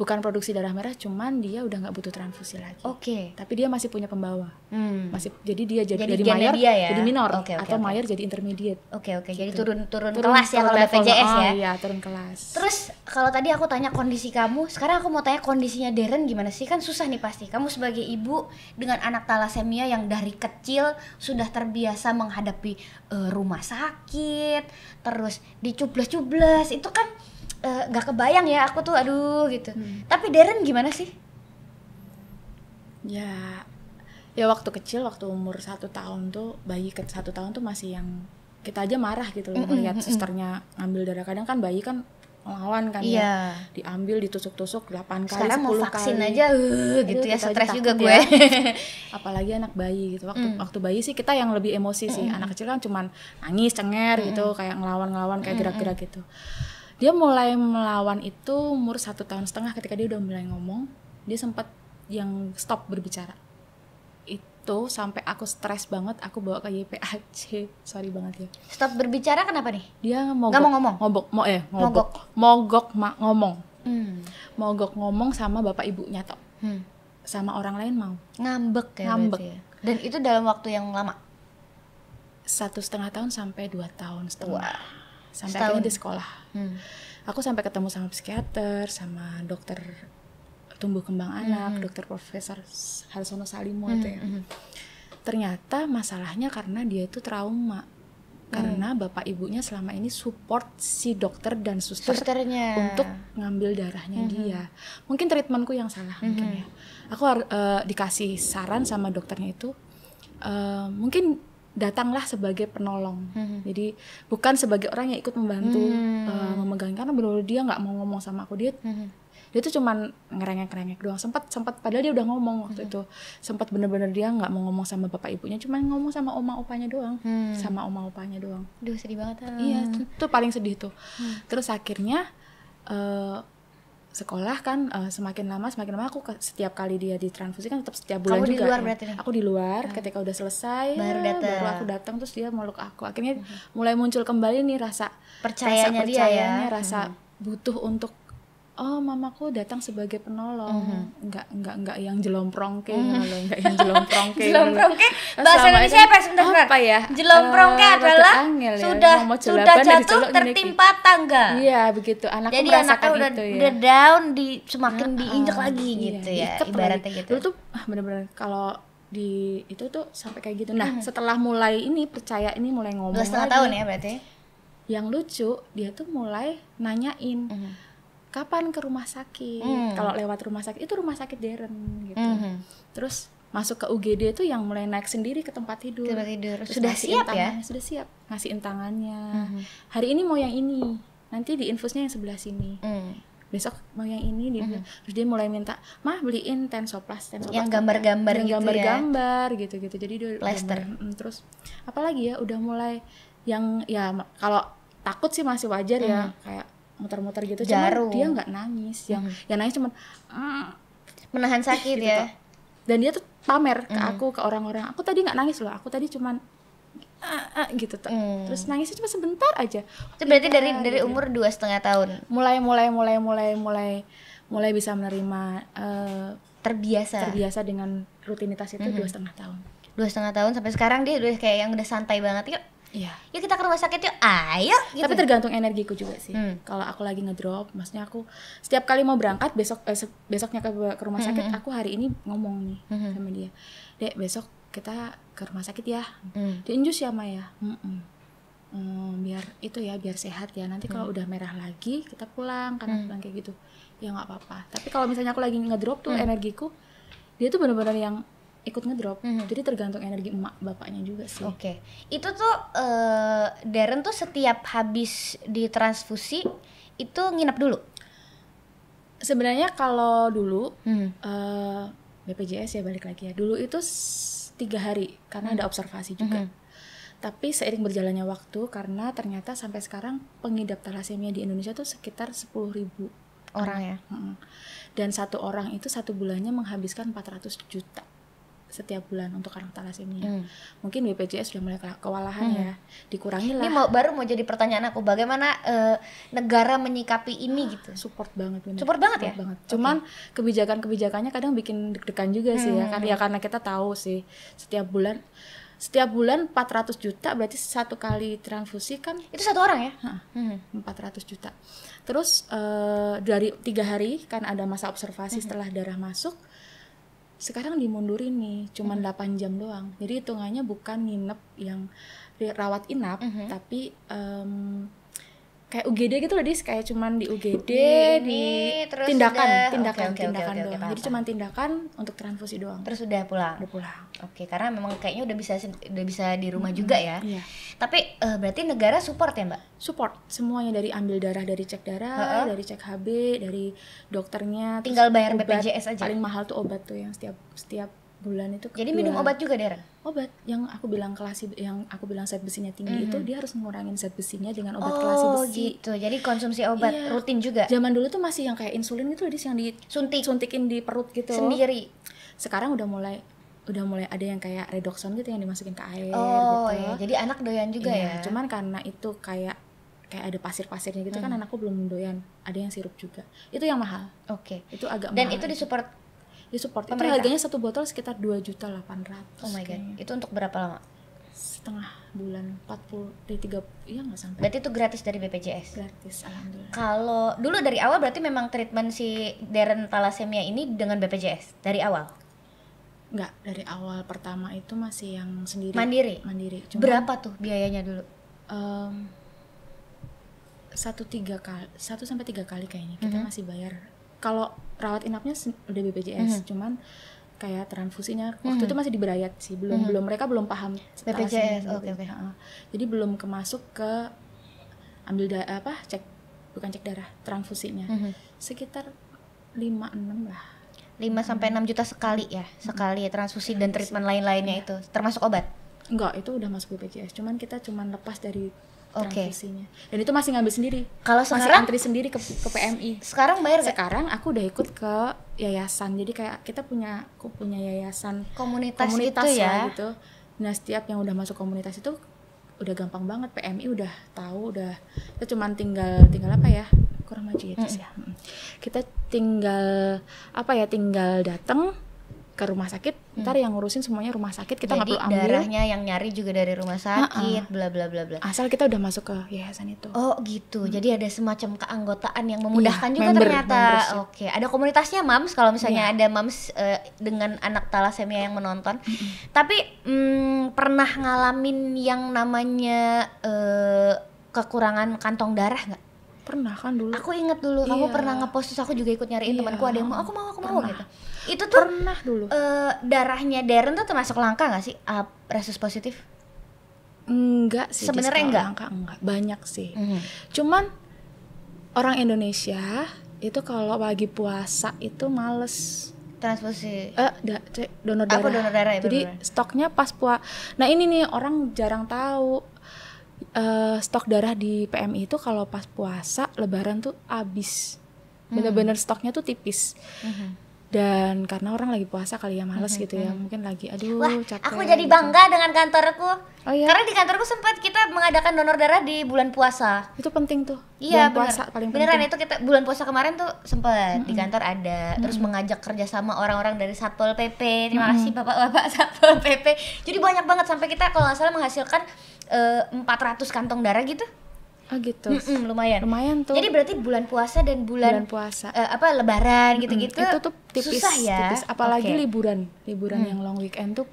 bukan produksi darah merah cuman dia udah nggak butuh transfusi lagi oke okay. tapi dia masih punya pembawa hmm. masih jadi dia jadi, jadi jadi mayor ya? jadi minor okay, okay, atau okay. mayor jadi intermediate oke okay, oke okay. gitu. jadi turun turun, turun kelas ya kalau BPJS oh, ya iya turun kelas terus kalau tadi aku tanya kondisi kamu sekarang aku mau tanya kondisinya Darren gimana sih kan susah nih pasti kamu sebagai ibu dengan anak talasemia yang dari kecil sudah terbiasa menghadapi uh, rumah sakit terus dicublas-cublas itu kan Eh, nggak uh, kebayang ya aku tuh aduh gitu hmm. tapi Darren gimana sih ya ya waktu kecil waktu umur satu tahun tuh bayi ke satu tahun tuh masih yang kita aja marah gitu loh mm melihat mm -mm. susternya ngambil darah kadang kan bayi kan lawan kan yeah. ya iya. diambil ditusuk-tusuk 8 kali Sekarang 10 mau vaksin kali. aja uh, gitu ya stres juga ya. gue ya. apalagi anak bayi gitu waktu mm. waktu bayi sih kita yang lebih emosi mm sih anak kecil kan cuman nangis cenger mm gitu kayak ngelawan-ngelawan kayak gerak-gerak -mm. gitu dia mulai melawan itu umur satu tahun setengah ketika dia udah mulai ngomong dia sempat yang stop berbicara itu sampai aku stres banget aku bawa ke YPAC sorry banget ya stop berbicara kenapa nih dia mogok Gak mau ngomong ngobok mau eh ngobok mogok, mogok ma ngomong hmm. mogok ngomong sama bapak ibunya toh hmm. sama orang lain mau ngambek ya ngambek ya. dan itu dalam waktu yang lama satu setengah tahun sampai dua tahun setengah wow sampai Setahun. akhirnya di sekolah. Hmm. Aku sampai ketemu sama psikiater, sama dokter tumbuh kembang hmm. anak, dokter Profesor Harsono Salimo hmm. itu ya. Hmm. Ternyata masalahnya karena dia itu trauma. Hmm. Karena bapak ibunya selama ini support si dokter dan suster Susternya. untuk ngambil darahnya hmm. dia. Hmm. Mungkin treatmentku yang salah hmm. mungkin hmm. ya. Aku uh, dikasih saran sama dokternya itu uh, mungkin datanglah sebagai penolong. Hmm. Jadi bukan sebagai orang yang ikut membantu hmm. uh, memegang karena benar dia nggak mau ngomong sama aku dia. Hmm. Dia tuh cuman ngerengek-ngerengek doang. Sempat sempat padahal dia udah ngomong waktu hmm. itu. Sempat bener-bener dia nggak mau ngomong sama bapak ibunya, cuman ngomong sama oma opanya doang. Hmm. Sama oma opanya doang. Duh, sedih banget. Ah. Iya, itu, paling sedih tuh. Hmm. Terus akhirnya uh, sekolah kan uh, semakin lama semakin lama aku ke, setiap kali dia ditransfusi kan tetap setiap bulan Kamu juga. Di luar kan. berarti kan? Aku di luar hmm. ketika udah selesai baru, baru aku datang terus dia meluk aku. Akhirnya hmm. mulai muncul kembali nih rasa percayanya, rasa percayanya dia ya. rasa hmm. butuh untuk oh mamaku datang sebagai penolong mm-hmm. nggak nggak nggak yang jelomprong ke mm-hmm. loh nggak yang jelomprong ke jelomprong ke oh, bahasa Indonesia apa ya, sebentar apa ya jelomprong ke uh, eh, adalah angel, ya. sudah sudah jatuh tertimpa tangga iya begitu anakku jadi anaknya udah itu, ya. udah down di semakin uh, diinjak uh, lagi iya, gitu ya ibaratnya gitu dulu tuh ah, bener-bener kalau di itu tuh sampai kayak gitu nah mhm. setelah mulai ini percaya ini mulai ngomong dua setengah tahun ya berarti yang lucu dia tuh mulai nanyain mm-hmm kapan ke rumah sakit hmm. kalau lewat rumah sakit itu rumah sakit Deren gitu hmm. terus masuk ke UGD itu yang mulai naik sendiri ke tempat tidur tempat tidur ya? sudah siap ya sudah siap ngasihin tangannya hmm. hari ini mau yang ini nanti di infusnya yang sebelah sini hmm besok mau yang ini dia mm -hmm. terus dia mulai minta mah beliin tensoplast tensoplast yang gambar-gambar gitu ya? gambar-gambar ya? gitu-gitu jadi dia plaster gambar, hmm, terus apalagi ya udah mulai yang ya kalau takut sih masih wajar mm. ya hmm. kayak muter-muter gitu Jarum. dia nggak nangis hmm. yang yang nangis cuman ah. menahan sakit gitu ya toh. dan dia tuh pamer ke hmm. aku ke orang-orang aku tadi nggak nangis loh aku tadi cuman ah, ah, gitu tuh hmm. terus nangisnya cuma sebentar aja itu berarti ya, dari kan, dari gitu. umur dua setengah tahun mulai mulai mulai mulai mulai mulai bisa menerima uh, terbiasa terbiasa dengan rutinitas itu hmm. dua setengah tahun dua setengah tahun sampai sekarang dia udah kayak yang udah santai banget yuk Iya. Yuk kita ke rumah sakit yuk. Ayo. Gitu. Tapi tergantung energiku juga sih. Hmm. Kalau aku lagi ngedrop, maksudnya aku setiap kali mau berangkat besok eh, besoknya ke, ke rumah sakit, -hmm. aku hari ini ngomong nih -hmm. sama dia. Dek, besok kita ke rumah sakit ya. hmm. Diinjus ya Maya. hmm. Hmm, biar itu ya biar sehat ya nanti kalau hmm. udah merah lagi kita pulang karena hmm. pulang kayak gitu ya nggak apa-apa tapi kalau misalnya aku lagi ngedrop tuh hmm. energiku dia tuh bener-bener yang ikut ngedrop. Mm -hmm. Jadi tergantung energi emak bapaknya juga sih. Oke. Okay. Itu tuh uh, Darren tuh setiap habis ditransfusi itu nginep dulu. Sebenarnya kalau dulu mm uh, eh, BPJS ya balik lagi ya. Dulu itu tiga hari karena mm ada observasi juga. Mm -hmm. Tapi seiring berjalannya waktu karena ternyata sampai sekarang pengidap thalassemia di Indonesia tuh sekitar sepuluh ribu orang ya. Mhm. Dan satu orang itu satu bulannya menghabiskan 400 juta setiap bulan untuk anak thalassemia. Hmm. Mungkin BPJS sudah mulai kewalahan ya. hmm. ya, dikurangi lah. Ini mau, baru mau jadi pertanyaan aku, bagaimana uh, negara menyikapi ini ah, gitu? Support banget, benar. support banget ya? support ya. Banget. Cuman okay. kebijakan-kebijakannya kadang bikin deg-degan juga sih ya hmm. kan, ya karena kita tahu sih setiap bulan setiap bulan 400 juta berarti satu kali transfusi kan itu satu orang ya hmm. 400 juta terus uh, dari tiga hari kan ada masa observasi hmm. setelah darah masuk sekarang dimundurin nih cuman mm mm-hmm. 8 jam doang jadi hitungannya bukan nginep yang rawat inap mm -hmm. tapi um, kayak UGD gitu loh dis kayak cuman di UGD ini, hmm, di terus tindakan sudah, tindakan okay, okay, tindakan okay, okay, doang okay, okay, jadi cuman tindakan untuk transfusi doang terus udah pulang udah pulang oke okay, karena memang kayaknya udah bisa udah bisa di rumah hmm, juga hmm, ya iya. tapi uh, berarti negara support ya mbak support semuanya dari ambil darah dari cek darah uh -uh. dari cek HB dari dokternya tinggal bayar BPJS aja paling mahal tuh obat tuh yang setiap setiap bulan itu jadi minum obat juga darah obat yang aku bilang kelasi yang aku bilang zat besinya tinggi mm -hmm. itu dia harus mengurangi zat besinya dengan obat oh, kelasi besi. gitu. Jadi konsumsi obat iya. rutin juga. Zaman dulu tuh masih yang kayak insulin itu ada yang disuntik suntikin di perut gitu. Sendiri. Sekarang udah mulai udah mulai ada yang kayak redoxon gitu yang dimasukin ke air gitu. oh, gitu. Iya. Jadi anak doyan juga iya, ya. Cuman karena itu kayak kayak ada pasir-pasirnya gitu hmm. kan mhm. anakku belum doyan ada yang sirup juga itu yang mahal oke okay. itu agak dan mahal itu disupport di support. Pemerintah. harganya satu botol sekitar dua juta delapan ratus. Oh my god. Kayaknya. Itu untuk berapa lama? setengah bulan 40 dari 3 iya nggak sampai berarti itu gratis dari BPJS gratis alhamdulillah kalau dulu dari awal berarti memang treatment si Darren talasemia ini dengan BPJS dari awal nggak dari awal pertama itu masih yang sendiri mandiri mandiri Cuma, berapa tuh biayanya dulu um, satu tiga kali satu sampai tiga kali kayaknya kita mm -hmm. masih bayar kalau rawat inapnya udah BPJS, hmm. cuman kayak transfusinya waktu mhm. itu masih di sih, belum hmm. belum mereka belum paham BPJS. Oke, okay, gitu. okay. Jadi belum kemasuk ke ambil da apa cek bukan cek darah, transfusinya. Hmm. Sekitar 5 6 lah. 5 sampai 6 juta sekali ya, mhm. sekali ya, transfusi dan treatment lain-lainnya iya. itu, termasuk obat. Enggak, itu udah masuk BPJS. Cuman kita cuman lepas dari Kan okay. Dan itu masih ngambil sendiri. Kalau sekarang masih antri sendiri ke, ke PMI. Sekarang bayar gak? Sekarang aku udah ikut ke yayasan. Jadi kayak kita punya aku punya yayasan komunitas, gitu komunitas gitu ya. gitu. Nah, setiap yang udah masuk komunitas itu udah gampang banget PMI udah tahu udah kita cuman tinggal tinggal apa ya? Kurang maju ya, mm -hmm. ya. Kita tinggal apa ya? Tinggal datang ke rumah sakit, hmm. ntar yang ngurusin semuanya rumah sakit kita nggak perlu ambil. darahnya yang nyari juga dari rumah sakit, bla bla bla bla. Asal kita udah masuk ke yayasan itu. Oh gitu, hmm. jadi ada semacam keanggotaan yang iya, memudahkan iya, juga member, ternyata. Oke, okay. ada komunitasnya mams kalau misalnya yeah. ada mams uh, dengan anak talasemia yang menonton. Mm-hmm. Tapi mm, pernah ngalamin yang namanya uh, kekurangan kantong darah nggak? Pernah kan dulu. Aku inget dulu, yeah. kamu iya. pernah ngepost terus aku juga ikut nyariin yeah. temanku ada yang mau, aku mau, aku mau gitu itu tuh pernah dulu uh, darahnya Darren tuh termasuk langka gak sih uh, resus positif enggak sih sebenarnya enggak langka enggak banyak sih mm -hmm. cuman orang Indonesia itu kalau pagi puasa itu males transfusi eh da, donor darah. Apa donor darah ya, Jadi bener-bener. stoknya pas puasa. Nah, ini nih orang jarang tahu uh, stok darah di PMI itu kalau pas puasa lebaran tuh habis. Mhm. Bener-bener stoknya tuh tipis. Hmm dan karena orang lagi puasa kali ya males hmm gitu ya mm-hmm. mungkin lagi aduh Wah, capek aku jadi gitu. bangga dengan kantorku oh, iya? karena di kantorku sempat kita mengadakan donor darah di bulan puasa itu penting tuh iya bulan bener. puasa paling beneran penting. itu kita bulan puasa kemarin tuh sempat mm-hmm. di kantor ada mm-hmm. terus mengajak kerjasama orang-orang dari satpol pp terima mm-hmm. kasih bapak-bapak satpol pp jadi banyak banget sampai kita kalau nggak salah menghasilkan eh, empat ratus kantong darah gitu Oh gitu. Mm -mm, lumayan. Lumayan tuh. Jadi berarti bulan puasa dan bulan, bulan puasa. Uh, apa lebaran gitu-gitu. -mm. itu tuh tipis susah ya. Tipis. Apalagi okay. liburan, liburan mm. yang long weekend tuh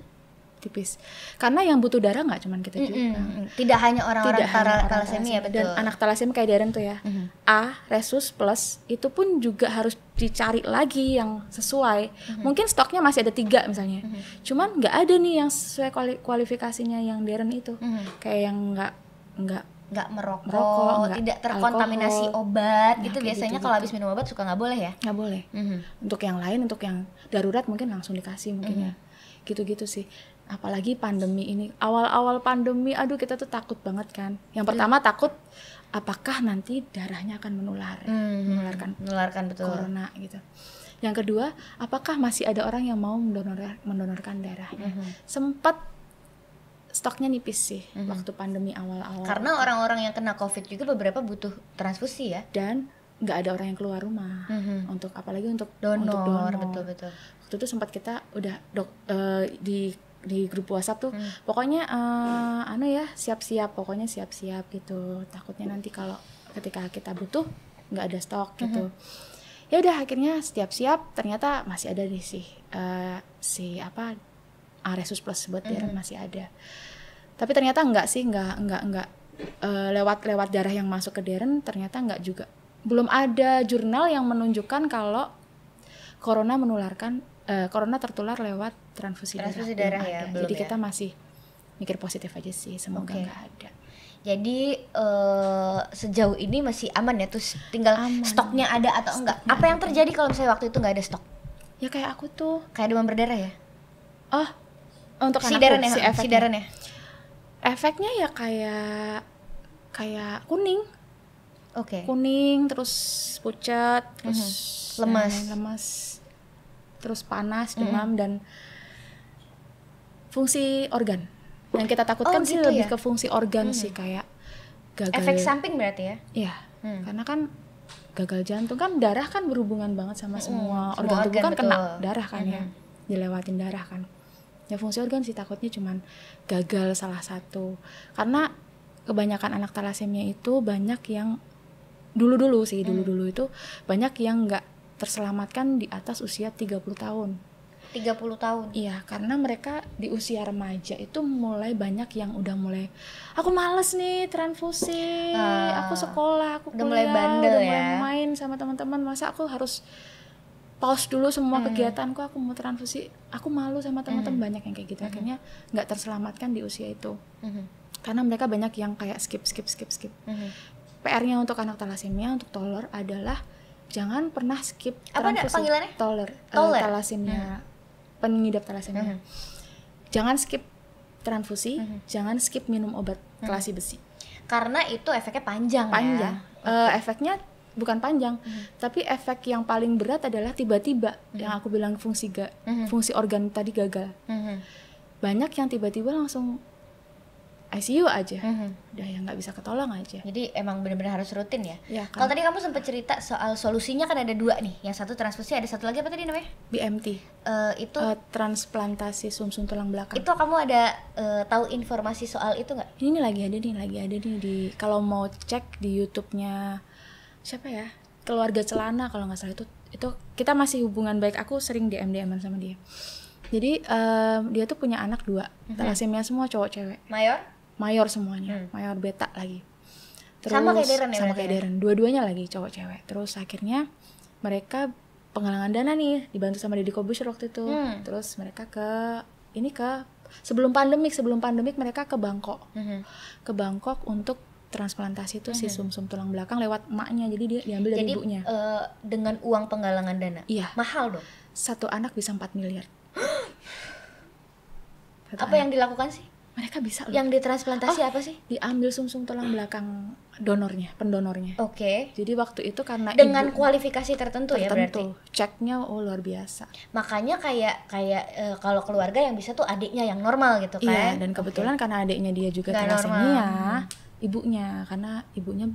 tipis. Karena yang butuh darah nggak cuman kita mm -mm. juga. Tidak hanya orang-orang talasemia ya, betul. Dan anak talasemia kayak Darren tuh ya. Mm -hmm. A resus plus itu pun juga harus dicari lagi yang sesuai. Mm -hmm. Mungkin stoknya masih ada tiga misalnya. Mm -hmm. Cuman nggak ada nih yang sesuai kualifikasinya yang Darren itu. Mm -hmm. Kayak yang nggak nggak nggak merokok, merokok gak tidak terkontaminasi alkohol. obat nah, gitu biasanya gitu, kalau gitu. habis minum obat suka nggak boleh ya nggak boleh mm -hmm. untuk yang lain untuk yang darurat mungkin langsung dikasih mungkin mm -hmm. ya mhm. gitu-gitu sih apalagi pandemi ini awal-awal pandemi aduh kita tuh takut banget kan yang iya. pertama mm. takut apakah nanti darahnya akan menular mm -hmm. menularkan menularkan betul corona gitu yang kedua apakah masih ada orang yang mau mendonor mendonorkan darahnya mm -hmm. sempat stoknya nipis sih mm-hmm. waktu pandemi awal-awal. Karena orang-orang yang kena COVID juga beberapa butuh transfusi ya. Dan nggak ada orang yang keluar rumah mm-hmm. untuk apalagi untuk donor, untuk donor. betul betul. Waktu itu sempat kita udah dok uh, di di grup WhatsApp tuh hmm. pokoknya uh, anu ya siap-siap pokoknya siap-siap gitu takutnya nanti kalau ketika kita butuh nggak ada stok gitu hmm ya udah akhirnya setiap siap ternyata masih ada di si uh, eh, si apa Aresus Plus buat mm-hmm. Ya, masih ada tapi ternyata enggak sih enggak enggak enggak uh, lewat lewat darah yang masuk ke Darren, ternyata enggak juga belum ada jurnal yang menunjukkan kalau corona menularkan uh, corona tertular lewat transfusi, transfusi darah, darah ya, belum jadi ya? kita masih mikir positif aja sih semoga okay. enggak ada jadi uh, sejauh ini masih aman ya terus tinggal aman. stoknya ada atau enggak ada. apa yang terjadi kalau misalnya waktu itu enggak ada stok ya kayak aku tuh kayak demam berdarah ya oh untuk si anakku, ya si, si ya efeknya ya kayak kayak kuning oke okay. kuning terus pucat mhm. terus mm-hmm. lemas eh, lemas terus panas mhm. demam mm-hmm. dan fungsi organ yang kita takutkan oh, sih gitu lebih ya? ke fungsi organ hmm sih kayak gagal efek samping berarti ya iya Hmm. karena kan gagal jantung kan darah kan berhubungan banget sama mhm. semua mm, organ tubuh kan betul. kena darah kan hmm ya dilewatin darah kan ya fungsi organ sih takutnya cuman gagal salah satu karena kebanyakan anak talasemia itu banyak yang dulu-dulu sih hmm. dulu-dulu itu banyak yang nggak terselamatkan di atas usia 30 tahun 30 tahun. Iya, karena mereka di usia remaja itu mulai banyak yang udah mulai aku males nih transfusi, uh, aku ah. sekolah, aku udah kuliah, mulai bandel udah mulai ya. main sama teman-teman, masa aku harus pause dulu semua hmm. kegiatanku aku mau transfusi aku malu sama teman-teman hmm. banyak yang kayak gitu hmm. akhirnya nggak terselamatkan di usia itu hmm. karena mereka banyak yang kayak skip skip skip skip hmm. PR-nya untuk anak talasemia untuk toler adalah jangan pernah skip transfusi toler Uh, eh, talasemia hmm. pengidap talasemia hmm. jangan skip transfusi hmm. jangan skip minum obat hmm. kelasi besi karena itu efeknya panjang ya. panjang ya? uh, efeknya bukan panjang, mm-hmm. tapi efek yang paling berat adalah tiba-tiba mm-hmm. yang aku bilang fungsi ga, mm-hmm. fungsi organ tadi gagal. Mm-hmm. Banyak yang tiba-tiba langsung ICU aja, mm-hmm. udah ya nggak bisa ketolong aja. Jadi emang benar-benar harus rutin ya. ya Kalau tadi kamu sempat cerita soal solusinya kan ada dua nih, yang satu transfusi, ada satu lagi apa tadi namanya? BMT. Uh, eh, itu uh, transplantasi sumsum -sum tulang belakang. Itu kamu ada uh, tahu informasi soal itu nggak? ini lagi ada nih, lagi ada nih di kalau mau cek di YouTube-nya siapa ya keluarga celana kalau nggak salah itu itu kita masih hubungan baik aku sering dm dm sama dia jadi um, dia tuh punya anak dua mm-hmm. talasemia semua cowok cewek mayor mayor semuanya hmm. mayor beta lagi terus sama kayak Darren ya sama kayak ya? Darren dua-duanya lagi cowok cewek terus akhirnya mereka penggalangan dana nih dibantu sama Deddy Kobusher waktu itu hmm. terus mereka ke ini ke sebelum pandemik sebelum pandemik mereka ke Bangkok hmm ke Bangkok untuk transplantasi itu mm -hmm. si iya. sumsum -sum tulang belakang lewat emaknya jadi dia diambil jadi, ibunya uh, dengan uang penggalangan dana iya mahal dong satu anak bisa 4 miliar satu apa anak. yang dilakukan sih mereka bisa loh. yang ditransplantasi oh, apa sih diambil sumsum -sum tulang belakang donornya pendonornya oke okay. jadi waktu itu karena dengan ibu, kualifikasi tertentu, tertentu ya berarti ceknya oh luar biasa makanya kayak kayak e, kalau keluarga yang bisa tuh adiknya yang normal gitu iya, kan iya dan kebetulan okay. karena adiknya dia juga Gak ibunya karena ibunya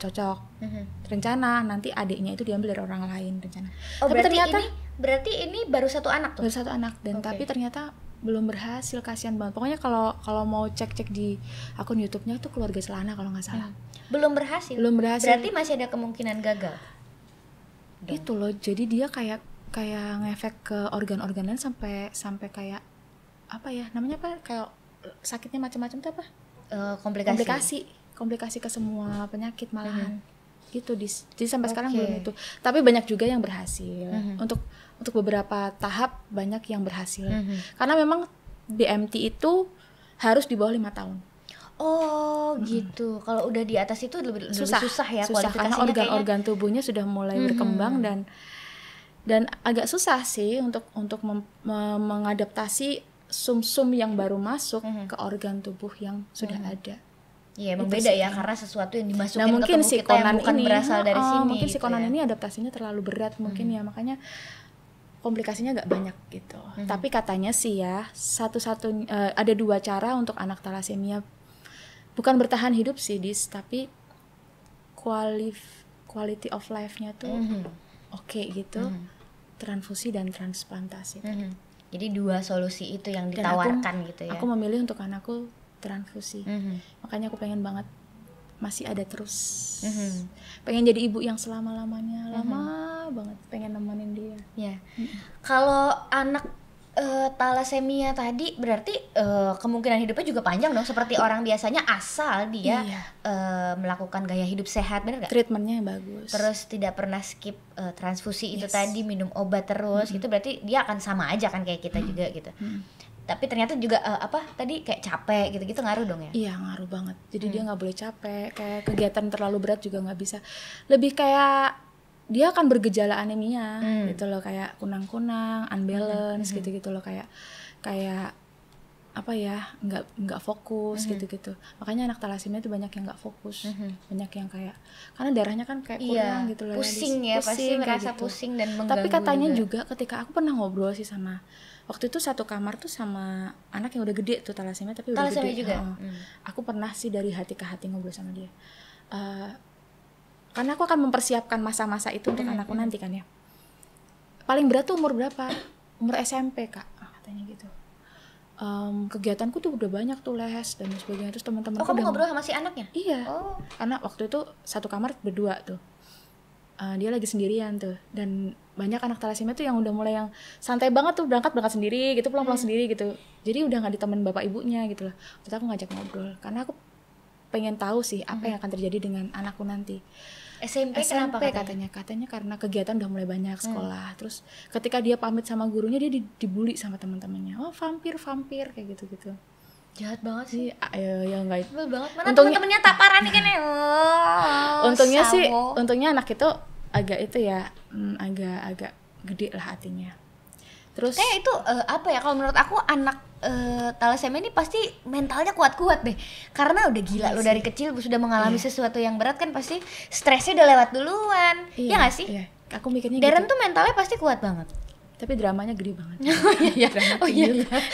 cocok mm-hmm. rencana nanti adiknya itu diambil dari orang lain rencana oh, tapi berarti ternyata ini, berarti ini baru satu anak tuh baru satu anak dan okay. tapi ternyata belum berhasil kasihan banget pokoknya kalau kalau mau cek cek di akun YouTube-nya itu keluarga Selana kalau nggak salah hmm. belum berhasil belum berhasil berarti masih ada kemungkinan gagal Dong. itu loh jadi dia kayak kayak ngefek ke organ-organ lain sampai sampai kayak apa ya namanya apa kayak sakitnya macam-macam tuh apa Eh, komplikasi. komplikasi komplikasi ke semua penyakit malahan hmm gitu dis jadi sampai okay. sekarang belum itu tapi banyak juga yang berhasil hmm untuk untuk beberapa tahap banyak yang berhasil hmm karena memang BMT itu harus di bawah lima tahun Oh hmm. gitu. Kalau udah di atas itu lebih susah, lebih susah ya susah, karena organ-organ tubuhnya sudah mulai hmm. berkembang dan dan agak susah sih untuk untuk mem, mem, mengadaptasi sumsum -sum yang baru masuk mm -hmm. ke organ tubuh yang sudah mm -hmm. ada. Iya, emang ya karena sesuatu yang dimasukin nah, mungkin ke tubuh si kita Conan yang bukan ini, berasal dari oh, sini. Mungkin gitu si konan ya. ini adaptasinya terlalu berat mungkin mm -hmm. ya makanya komplikasinya agak banyak gitu. Mm -hmm. Tapi katanya sih ya satu-satu uh, ada dua cara untuk anak talasemia bukan bertahan hidup sih dis tapi kualif quality of life-nya tuh mm -hmm. oke okay, gitu. Mm -hmm. Transfusi dan transplantasi. Mm -hmm jadi dua solusi itu yang ditawarkan aku, gitu ya aku memilih untuk anakku transfusi mm-hmm. makanya aku pengen banget masih ada terus mm-hmm. pengen jadi ibu yang selama lamanya mhm. lama mm-hmm. banget pengen nemenin dia ya yeah. mm-hmm. kalau anak Uh, eh, talasemia tadi berarti uh, kemungkinan hidupnya juga panjang dong seperti orang biasanya asal dia iya. uh, melakukan gaya hidup sehat benar nggak treatmentnya yang bagus terus tidak pernah skip uh, transfusi yes. itu tadi minum obat terus mm -hmm. gitu berarti dia akan sama aja kan kayak kita mm -hmm. juga gitu mm -hmm. tapi ternyata juga uh, apa tadi kayak capek gitu gitu ngaruh dong ya iya ngaruh banget jadi hmm. dia mm. nggak boleh capek kayak kegiatan terlalu berat juga nggak bisa lebih kayak dia akan bergejala anemia hmm. gitu loh kayak kunang-kunang, unbalance hmm. gitu-gitu loh kayak kayak apa ya nggak nggak fokus hmm gitu-gitu makanya anak talasemia itu banyak yang nggak fokus hmm banyak yang kayak karena darahnya kan kayak iya, kurang iya, gitu loh pusing ya, ya pasti merasa gitu. pusing dan mengganggu tapi katanya juga. juga ketika aku pernah ngobrol sih sama waktu itu satu kamar tuh sama anak yang udah gede tuh talasemia tapi udah gede juga. Oh, mm. aku pernah sih dari hati ke hati ngobrol sama dia uh, karena aku akan mempersiapkan masa-masa itu untuk hmm, anakku hmm. nanti kan ya paling berat tuh umur berapa umur SMP kak katanya gitu um, kegiatanku tuh udah banyak tuh les dan sebagainya terus teman-teman oh kamu ngobrol sama si anaknya iya oh. karena waktu itu satu kamar berdua tuh uh, dia lagi sendirian tuh dan banyak anak talasemia tuh yang udah mulai yang santai banget tuh berangkat berangkat sendiri gitu pulang pulang hmm. sendiri gitu jadi udah nggak ditemen bapak ibunya gitu lah terus aku ngajak ngobrol karena aku pengen tahu sih apa hmm. yang akan terjadi dengan anakku nanti SMP, SMP kenapa katanya? katanya karena kegiatan udah mulai banyak hmm. sekolah hmm. terus ketika dia pamit sama gurunya dia dibully sama teman-temannya oh vampir vampir kayak gitu gitu jahat banget sih iya, ah, ya ya enggak itu banget mana untungnya, temen-temennya tak nih kan ya oh, untungnya sih untungnya anak itu agak itu ya mm, agak agak gede lah hatinya terus Kayak eh, itu uh, apa ya kalau menurut aku anak uh, eh, talasemia ini pasti mentalnya kuat-kuat deh karena udah gila iya lo dari kecil sudah mengalami yeah. sesuatu yang berat kan pasti stresnya udah lewat duluan yeah. ya iya, gak sih yeah. aku mikirnya Darren gitu. tuh mentalnya pasti kuat banget tapi dramanya gede banget oh iya oh iya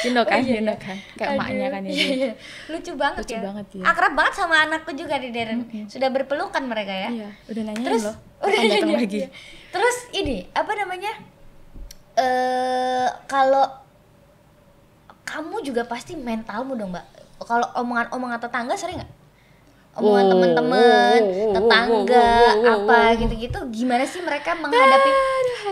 you know kan oh, iya. you know iya. kan kayak Aduh. emaknya kan ini iya. lucu banget lucu ya banget ya akrab banget sama anakku juga di Darren mm -hmm. sudah berpelukan mereka ya iya. udah nanya terus loh udah nanya lagi iya. terus ini apa namanya eh uh, kalau kamu juga pasti mentalmu dong mbak kalau omongan-omongan tetangga sering nggak omongan oh, hmm, teman-teman, oh, hmm, oh, hmm, tetangga, apa gitu-gitu, gimana sih mereka menghadapi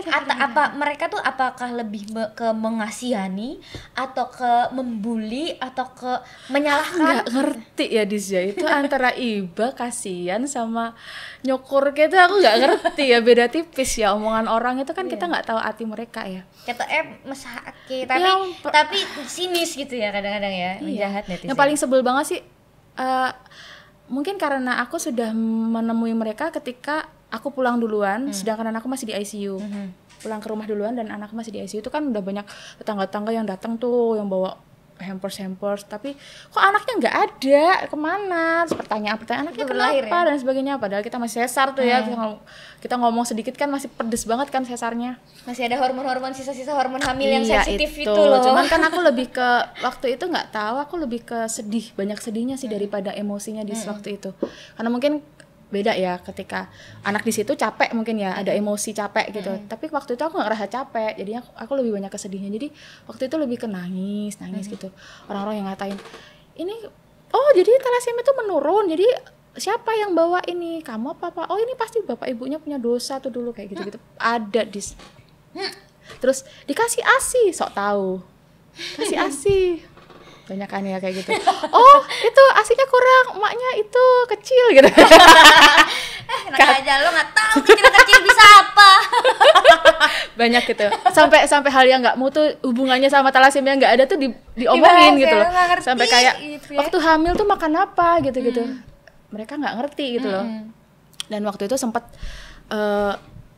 atau apa mereka tuh apakah lebih ke mengasihani atau ke membuli atau ke ah, menyalahkan? Gak ngerti ya Disya itu antara iba kasihan sama nyokur gitu aku nggak ngerti ya beda tipis ya omongan orang itu kan iya. kita nggak tahu hati mereka ya. Kata eh mesake ya tapi ya, tapi sinis gitu ya kadang-kadang ya, iya. menjahat Yang paling sebel banget sih uh, mungkin karena aku sudah menemui mereka ketika aku pulang duluan hmm. sedangkan anakku masih di ICU hmm. pulang ke rumah duluan dan anakku masih di ICU itu kan udah banyak tetangga-tetangga yang datang tuh yang bawa hampers hampers tapi kok anaknya nggak ada kemana pertanyaan pertanyaan anaknya kenapa ya? dan sebagainya padahal kita masih sesar tuh ya eh. kita, ngomong sedikit kan masih pedes banget kan sesarnya masih ada hormon-hormon sisa-sisa hormon hamil iya, yang sensitif itu. itu loh cuman kan aku lebih ke waktu itu nggak tahu aku lebih ke sedih banyak sedihnya sih hmm. daripada emosinya di hmm. waktu itu karena mungkin beda ya ketika anak di situ capek mungkin ya ada emosi capek gitu hmm. tapi waktu itu aku nggak rasa capek jadi aku, aku lebih banyak kesedihnya jadi waktu itu lebih ke nangis nangis hmm. gitu orang-orang yang ngatain ini oh jadi terasnya itu menurun jadi siapa yang bawa ini kamu apa apa oh ini pasti bapak ibunya punya dosa tuh dulu kayak gitu gitu ada di hmm. terus dikasih asi sok tahu kasih asi banyak kan ya kayak gitu oh itu aslinya kurang emaknya itu kecil gitu eh kan. jalan aja lo nggak tahu kecil kecil bisa apa banyak gitu sampai sampai hal yang nggak mau tuh hubungannya sama talasemia nggak ada tuh di, diomongin Dibahas, gitu ya, loh ngerti, sampai kayak gitu ya. waktu hamil tuh makan apa gitu gitu hmm. mereka nggak ngerti gitu hmm. loh dan waktu itu sempat uh, eh,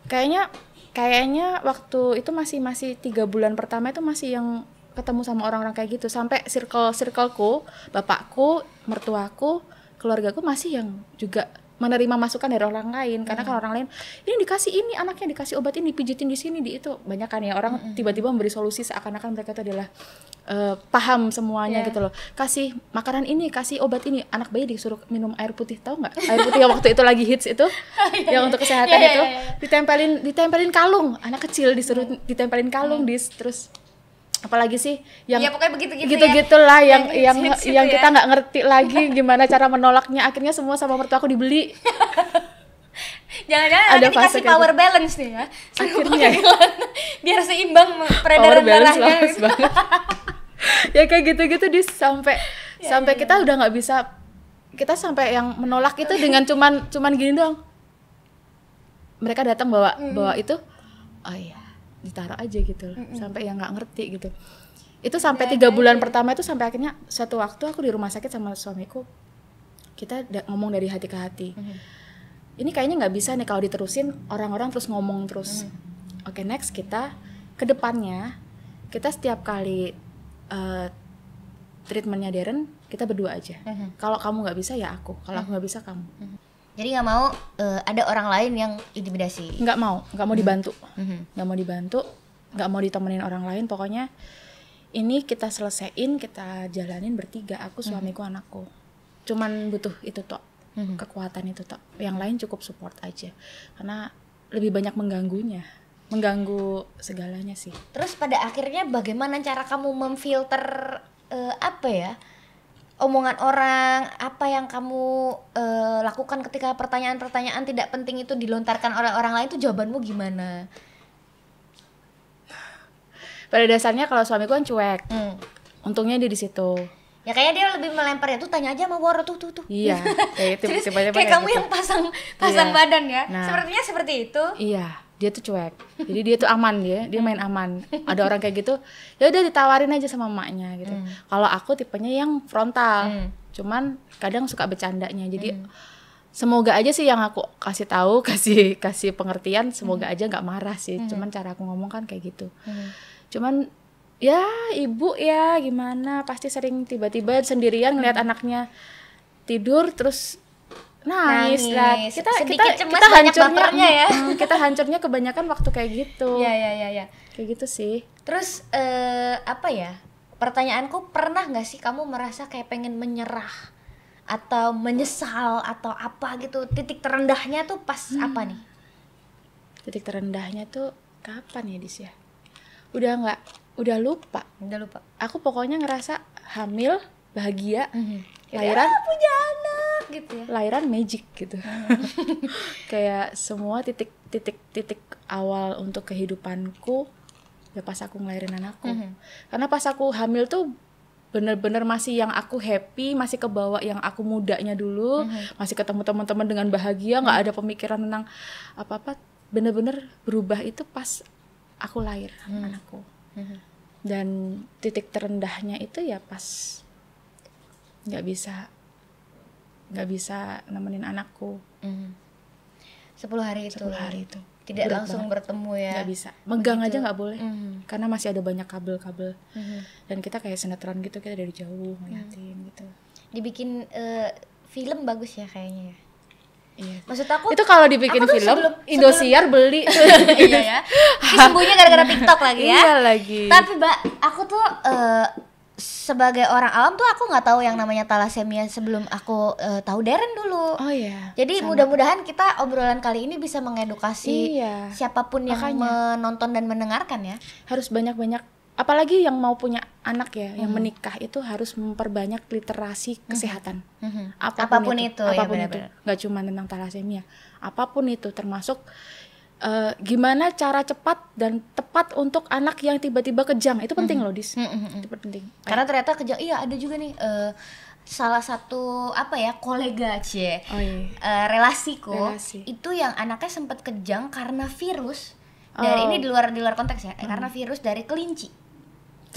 kayaknya kayaknya waktu itu masih masih tiga bulan pertama itu masih yang ketemu sama orang-orang kayak gitu sampai circle circleku bapakku mertuaku keluargaku masih yang juga menerima masukan dari orang lain karena mm. kalau orang lain ini dikasih ini anaknya dikasih obat ini pijitin di sini di itu banyak kan ya orang mm-hmm. tiba-tiba hmm. memberi solusi seakan-akan mereka itu adalah uh, paham semuanya yeah. gitu loh kasih makanan ini kasih obat ini anak bayi disuruh minum air putih tau nggak air putih yang waktu itu lagi hits itu iya, iya, yang untuk iya. kesehatan yeah, yeah, yeah. itu ditempelin ditempelin kalung anak kecil disuruh ditempelin kalung mm. di terus apalagi sih yang iya, ya, pokoknya begitu gitu gitu gitulah ya. yang yang yang, gitu, yang ya. kita nggak ngerti lagi gimana cara menolaknya akhirnya semua sama mertua aku dibeli jangan-jangan ada dikasih power itu. balance nih ya akhirnya ya. biar seimbang peredaran darahnya gitu. ya kayak gitu-gitu di sampai ya, ya, sampai ya, kita ya. udah nggak bisa kita sampai yang menolak itu dengan cuman cuman gini doang mereka datang bawa hmm. bawa itu oh iya ditaruh aja gitu mm -mm. sampai yang nggak ngerti gitu itu sampai iya, tiga iya, bulan iya. pertama itu sampai akhirnya satu waktu aku di rumah sakit sama suamiku kita da ngomong dari hati ke hati mm -hmm. ini kayaknya nggak bisa nih kalau diterusin orang-orang terus ngomong terus mm -hmm. oke okay, next kita ke depannya kita setiap kali uh, treatmentnya Darren kita berdua aja mm -hmm. kalau kamu nggak bisa ya aku kalau aku nggak bisa kamu mm -hmm jadi nggak mau uh, ada orang lain yang intimidasi. Nggak mau, nggak mau mhm. dibantu, mhm. nggak mau dibantu, nggak mau ditemenin orang lain. Pokoknya ini kita selesaiin, kita jalanin bertiga. Aku, mhm. suamiku, anakku. Cuman butuh itu toh, kekuatan itu toh. Yang lain cukup support aja, karena lebih banyak mengganggunya mengganggu segalanya sih. Terus pada akhirnya bagaimana cara kamu memfilter uh, apa ya? omongan orang, apa yang kamu uh, lakukan ketika pertanyaan-pertanyaan tidak penting itu dilontarkan oleh orang lain itu jawabanmu gimana? Pada dasarnya kalau suamiku kan cuek. Hmm. Untungnya dia di situ. Ya kayaknya dia lebih melempar ya tuh tanya aja sama Woro tuh tuh tuh. Iya. Kayak itu tiba-tiba kayak, kayak kamu gitu. yang pasang pasang iya. badan ya. Nah, Sepertinya seperti itu. Iya dia tuh cuek jadi dia tuh aman dia dia main aman ada orang kayak gitu ya udah ditawarin aja sama emaknya gitu mm. kalau aku tipenya yang frontal mm. cuman kadang suka bercandanya jadi mm. semoga aja sih yang aku kasih tahu kasih kasih pengertian semoga mm. aja nggak marah sih mm. cuman cara aku ngomong kan kayak gitu mm. cuman ya ibu ya gimana pasti sering tiba-tiba sendirian ngeliat mm. anaknya tidur terus nangis, nangis. kita Sedikit kita cemas, kita hancurnya ya kita hancurnya kebanyakan waktu kayak gitu ya ya ya ya kayak gitu sih terus uh, apa ya pertanyaanku pernah nggak sih kamu merasa kayak pengen menyerah atau menyesal atau apa gitu titik terendahnya tuh pas hmm. apa nih titik terendahnya tuh kapan ya dis ya? udah nggak udah lupa udah lupa aku pokoknya ngerasa hamil bahagia mm -hmm. lahiran ya, punya anak gitu ya. Lahiran magic gitu. kayak semua titik titik titik awal untuk kehidupanku ya pas aku ngelahirin anakku. -hmm. Karena pas aku hamil tuh bener-bener masih yang aku happy, masih kebawa yang aku mudanya dulu, mm -hmm. masih ketemu teman-teman dengan bahagia, nggak mm -hmm. ada pemikiran tentang apa-apa. Bener-bener berubah itu pas aku lahir mm -hmm. anakku. Mm -hmm. Dan titik terendahnya itu ya pas nggak bisa nggak bisa nemenin anakku mm-hmm. sepuluh mm. hari itu sepuluh hari itu tidak Berat langsung banget. bertemu ya nggak bisa megang Begitu. aja nggak boleh mm. karena masih ada banyak kabel-kabel mm. dan kita kayak sinetron gitu kita dari jauh ngeliatin gitu dibikin uh, film bagus ya kayaknya ya Iya. Maksud aku itu kalau dibikin film Indosiar beli. iya ya. gara-gara TikTok lagi ya. Iya lagi. Tapi Mbak, aku tuh uh, sebagai orang awam tuh aku nggak tahu yang namanya talasemia sebelum aku uh, tahu Darren dulu. Oh iya. Jadi mudah-mudahan kita obrolan kali ini bisa mengedukasi iya. siapapun yang Makanya. menonton dan mendengarkan ya. Harus banyak-banyak apalagi yang mau punya anak ya, -hmm. yang menikah itu harus memperbanyak literasi hmm. kesehatan. -hmm. apapun, apapun itu, itu ya, apapun ya, itu, nggak cuma tentang talasemia, apapun itu termasuk uh, gimana cara cepat dan tepat untuk anak yang tiba-tiba kejang itu penting mm-hmm. loh dis mm-hmm. itu penting karena ternyata kejang iya ada juga nih uh, salah satu apa ya kolega c oh, iya. uh, relasiku Relasi. itu yang anaknya sempat kejang karena virus dari oh. ini di luar di luar konteks ya mm. karena virus dari kelinci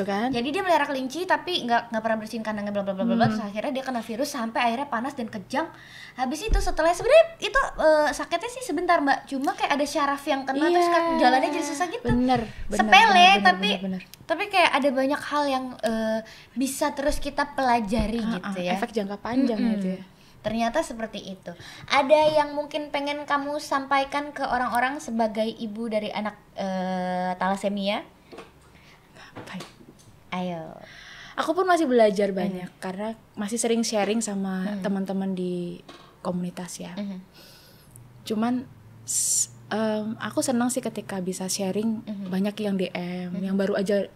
gitu kan jadi dia melihara kelinci tapi nggak nggak pernah bersihin kandangnya bla bla bla bla hmm. terus akhirnya dia kena virus sampai akhirnya panas dan kejang habis itu setelah sebenarnya itu uh, sakitnya sih sebentar mbak cuma kayak ada syaraf yang kena yeah. terus kan jalannya jadi susah gitu bener, bener sepele bener, tapi bener, bener. tapi kayak ada banyak hal yang uh, bisa terus kita pelajari uh, gitu ya efek jangka panjang mm -hmm. gitu ya Ternyata seperti itu. Ada yang mungkin pengen kamu sampaikan ke orang-orang sebagai ibu dari anak uh, eh, talasemia? Apa Ayo. Aku pun masih belajar banyak -hmm. karena masih sering sharing sama -hmm. teman-teman di komunitas ya. -hmm. Cuman um, aku senang sih ketika bisa sharing -hmm. banyak yang DM, mm -hmm. yang baru aja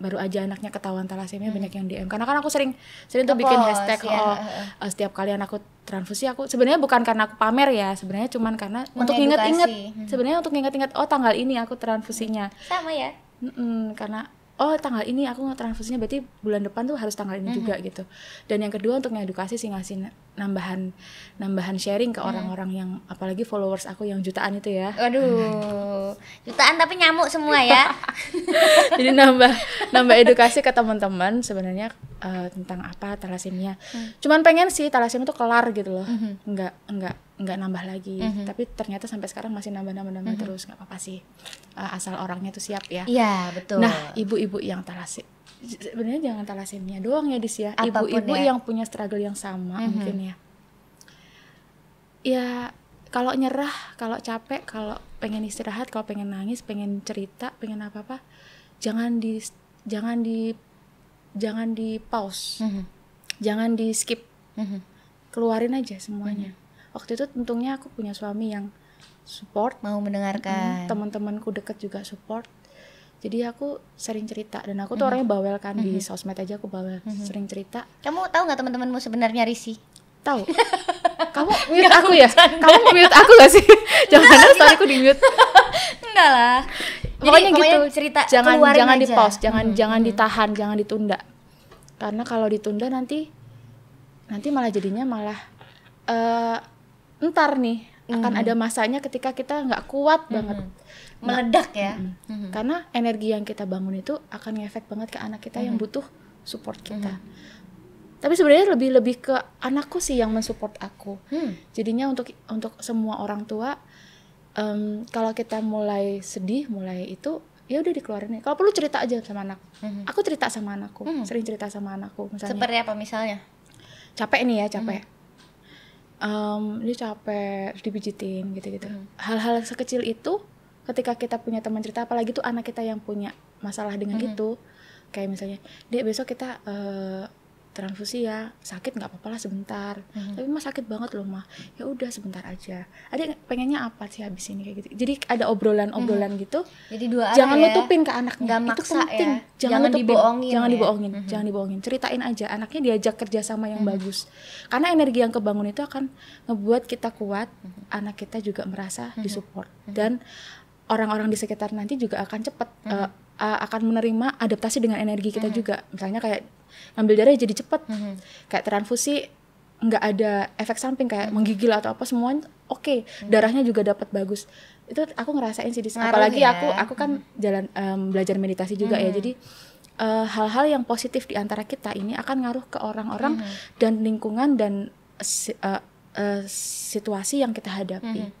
baru aja anaknya ketahuan talasemia hmm. banyak yang DM karena kan aku sering sering tuh bikin hashtag ya. oh uh, setiap kali anakku transfusi aku sebenarnya bukan karena aku pamer ya sebenarnya cuman karena untuk inget-inget hmm. sebenarnya untuk inget-inget oh tanggal ini aku transfusinya sama ya mm -mm, karena oh tanggal ini aku transfusinya berarti bulan depan tuh harus tanggal ini mm -hmm. juga mm-hmm. gitu dan yang kedua untuk ngedukasi sih ngasih nambahan nambahan sharing ke hmm. orang-orang yang apalagi followers aku yang jutaan itu ya. Waduh. Jutaan tapi nyamuk semua ya. Jadi nambah nambah edukasi ke teman-teman sebenarnya uh, tentang apa talasemia. Hmm. Cuman pengen sih talasemia itu kelar gitu loh. hmm Enggak enggak enggak nambah lagi. hmm Tapi ternyata sampai sekarang masih nambah-nambah nambah nambah nambah hmm terus nggak apa-apa sih. Uh, asal orangnya tuh siap ya. Iya, betul. Nah, ibu-ibu yang talasemia sebenarnya jangan talasemia doang ya dis ya ibu-ibu ya. yang punya struggle yang sama mm-hmm. mungkin ya ya kalau nyerah kalau capek kalau pengen istirahat kalau pengen nangis pengen cerita pengen apa apa jangan di jangan di jangan di pause mm-hmm. jangan di skip mm-hmm. keluarin aja semuanya mm-hmm. waktu itu untungnya aku punya suami yang support mau mendengarkan mhm. teman-temanku deket juga support jadi aku sering cerita dan aku tuh mhm. orangnya bawel kan mm -hmm. di mhm. sosmed aja aku bawel mm -hmm. sering cerita kamu tahu nggak teman-temanmu sebenarnya risi tahu ya? kamu mute aku ya kamu mute aku gak sih jangan ada story aku di mute enggak lah pokoknya, pokoknya gitu cerita jangan jangan di post, jangan mm -hmm. jangan mhm. ditahan jangan ditunda karena kalau ditunda nanti nanti malah jadinya malah uh, eh, entar nih akan mm -hmm. ada masanya ketika kita nggak kuat mm -hmm. banget meledak ya mm-hmm. karena energi yang kita bangun itu akan ngefek banget ke anak kita mm-hmm. yang butuh support kita mm-hmm. tapi sebenarnya lebih lebih ke anakku sih yang mensupport aku mm. jadinya untuk untuk semua orang tua um, kalau kita mulai sedih mulai itu ya udah dikeluarin kalau perlu cerita aja sama anak mm-hmm. aku cerita sama anakku mm-hmm. sering cerita sama anakku misalnya seperti apa misalnya capek nih ya mm-hmm. capek mm-hmm. um, ini capek dipijitin gitu gitu mm-hmm. hal-hal sekecil itu ketika kita punya teman cerita apalagi tuh anak kita yang punya masalah dengan mm -hmm. itu kayak misalnya dek besok kita uh, transfusi ya sakit nggak apa-apa lah sebentar mm -hmm. tapi mah sakit banget loh mah ya udah sebentar aja ada pengennya apa sih habis ini kayak gitu jadi ada obrolan obrolan mm -hmm. gitu jadi dua arah jangan ya. nutupin ke anaknya nggak itu maksa ya. penting ya. jangan, jangan dibohongin jangan ya. dibohongin mm -hmm. jangan dibohongin ceritain aja anaknya diajak kerjasama yang mm -hmm. bagus karena energi yang kebangun itu akan ngebuat kita kuat mm -hmm. anak kita juga merasa mm -hmm. disupport mm -hmm. dan orang-orang di sekitar nanti juga akan cepat mm. uh, eh, akan menerima adaptasi dengan energi kita mm. juga misalnya kayak ngambil darah jadi cepat mm. kayak transfusi nggak ada efek samping kayak hmm. menggigil atau apa semuanya oke okay. Hmm. darahnya juga dapat bagus itu aku ngerasain sih Ngaruh, apalagi ya? aku aku kan hmm. jalan um, belajar meditasi juga ya jadi eh, hal-hal uh, yang positif di antara kita ini akan ngaruh ke orang-orang dan lingkungan dan uh, uh, situasi yang kita hadapi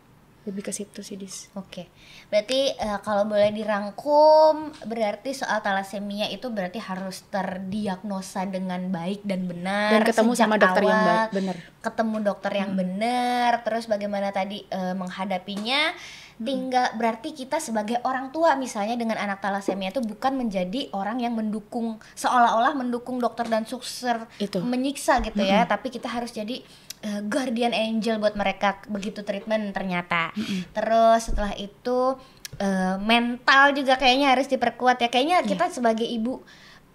lebih ke situ sih dis. Oke, okay. berarti uh, kalau boleh dirangkum berarti soal talasemia itu berarti harus terdiagnosa dengan baik dan benar. Dan ketemu sama dokter awal, yang benar. Ketemu dokter yang hmm. benar, terus bagaimana tadi uh, menghadapinya. Hmm. Tinggal berarti kita sebagai orang tua misalnya dengan anak talasemia itu bukan menjadi orang yang mendukung seolah-olah mendukung dokter dan sukser itu. menyiksa gitu ya. hmm. ya, tapi kita harus jadi uh, guardian angel buat mereka begitu treatment ternyata. Mm -hmm. Terus setelah itu uh, mental juga kayaknya harus diperkuat ya. Kayaknya yeah. kita sebagai ibu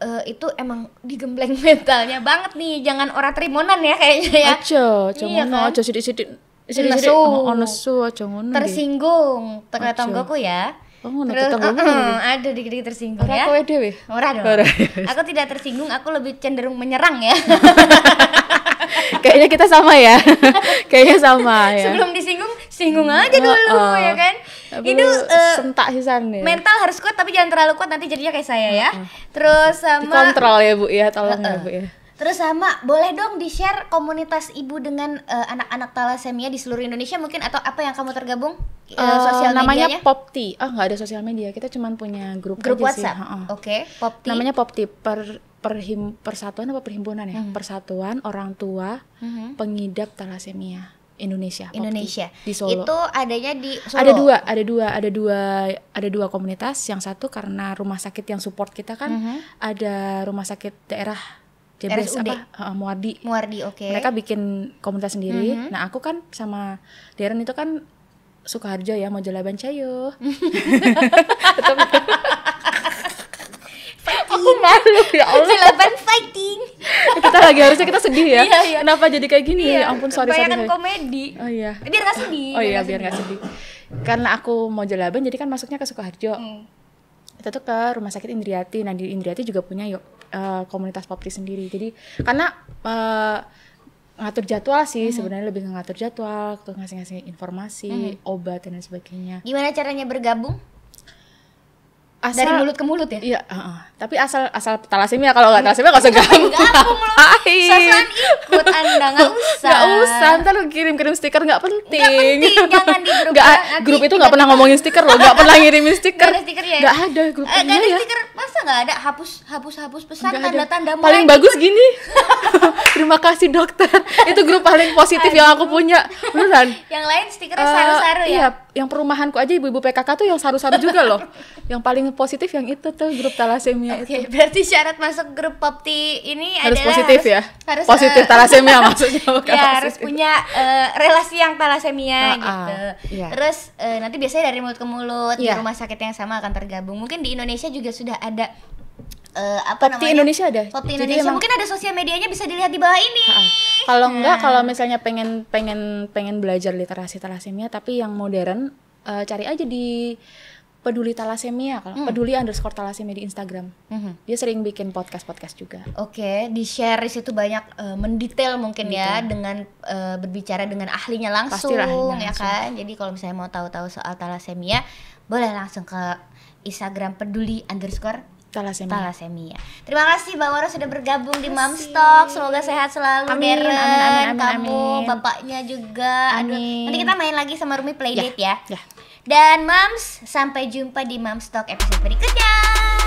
uh, itu emang digembleng mentalnya banget nih. Jangan ora trimonan ya kayaknya ya. Aja, iya kan? aja sidik-sidik sidik-sidik ono su aja ngono. Tersinggung ya. Oh, Terus, uh, uh, ada dikit-dikit tersinggung ya. Kowe dhewe? Ora dong. aku tidak tersinggung, aku lebih cenderung menyerang ya. Kayaknya kita sama ya. Kayaknya sama ya. Sebelum disinggung, singgung aja dulu uh, uh. ya kan. Tapi itu uh, eh, sentak sih ya. Mental harus kuat tapi jangan terlalu kuat nanti jadinya kayak saya ya. Uh, uh. Terus sama dikontrol ya Bu ya, tolong uh, uh. ya Bu ya. Terus sama, boleh dong di-share komunitas ibu dengan eh, anak-anak uh, talasemia di seluruh Indonesia mungkin atau apa yang kamu tergabung? Uh, uh sosial namanya medianya? Popti. oh, nggak ada sosial media. Kita cuma punya grup, grup aja WhatsApp. Oke, Popti. Namanya Popti per perhim persatuan apa perhimpunan ya? Hmm. Persatuan orang tua hmm. pengidap talasemia. Indonesia. Indonesia. Di, Solo. Itu adanya di Solo. Ada dua, ada dua, ada dua, ada dua komunitas. Yang satu karena rumah sakit yang support kita kan -hmm. ada rumah sakit daerah JBS RSUD. apa uh, Muardi. Muardi, oke. Okay. Mereka bikin komunitas sendiri. -hmm. Nah, aku kan sama Darren itu kan Sukarjo ya, mau jalan cayo. malu ya Allah. Silakan fighting. kita lagi harusnya kita sedih ya. Iya, iya. Kenapa jadi kayak gini? Iya. Ya ampun sorry sorry. Bayangan komedi. Oh iya. Biar gak sedih. Oh iya, biar gak sedih. Karena aku mau jalan jadi kan masuknya ke Sukoharjo. Hmm. Kita tuh ke rumah sakit Indriati. Nah, di Indriati juga punya yuk uh, komunitas popri sendiri. Jadi karena uh, ngatur jadwal sih hmm. sebenarnya lebih ngatur jadwal, ngatur ngasih-ngasih informasi, hmm. obat dan sebagainya. Gimana caranya bergabung? asal, dari mulut ke mulut ya? Iya, uh, uh. tapi asal asal talasemia kalau nggak talasemia nggak usah gampang. Sasaran ikut Anda nggak usah. Nggak usah, ntar lu kirim-kirim stiker nggak penting. Nggak penting, jangan di grup. Nggak, ya. grup itu nggak pernah ngomongin stiker loh, nggak pernah ngirimin stiker. Nggak ada stiker ya? Nggak ada grup. Eh, nggak ada ya. stiker, masa nggak ada? Hapus, hapus, hapus pesan tanda-tanda mulai. Paling gitu. bagus gini. Terima kasih dokter. Itu grup paling positif yang aku punya. Beneran. Yang lain stikernya eh, saru-saru ya? Iya, yang perumahanku aja ibu-ibu PKK tuh yang saru-saru juga loh. yang paling positif yang itu tuh grup talasemia okay, itu. berarti syarat masuk grup popti ini harus adalah positif harus, ya. Harus positif uh, eh, talasemia maksudnya Ya, harus punya uh, relasi yang talasemia nah, ah. gitu. Uh, iya. yeah. Terus uh, nanti biasanya dari mulut ke mulut yeah. di iya. rumah sakit yang sama akan tergabung. Mungkin di Indonesia juga sudah ada uh, apa Poti namanya? Indonesia ada. Poti Jadi Indonesia emang... mungkin ada sosial medianya bisa dilihat di bawah ini. Kalau nah. enggak kalau misalnya pengen pengen pengen belajar literasi talasemia tapi yang modern uh, cari aja di peduli talasemia kalau hmm. peduli underscore talasemia di Instagram hmm. dia sering bikin podcast podcast juga oke okay, di share itu banyak uh, mendetail mungkin Detail. ya dengan uh, berbicara dengan ahlinya langsung Pastilah, iya, ya langsung. kan jadi kalau misalnya mau tahu-tahu soal talasemia boleh langsung ke Instagram peduli underscore Talasemia. Talasemia. Terima kasih Mbak Wara sudah bergabung di Mamstock. Semoga sehat selalu amin, Darren, amin, amin, amin, kamu, bapaknya juga. Amin. Aduh, nanti kita main lagi sama Rumi Playdate ya. ya. ya. Dan Mams, sampai jumpa di Mamstock episode berikutnya.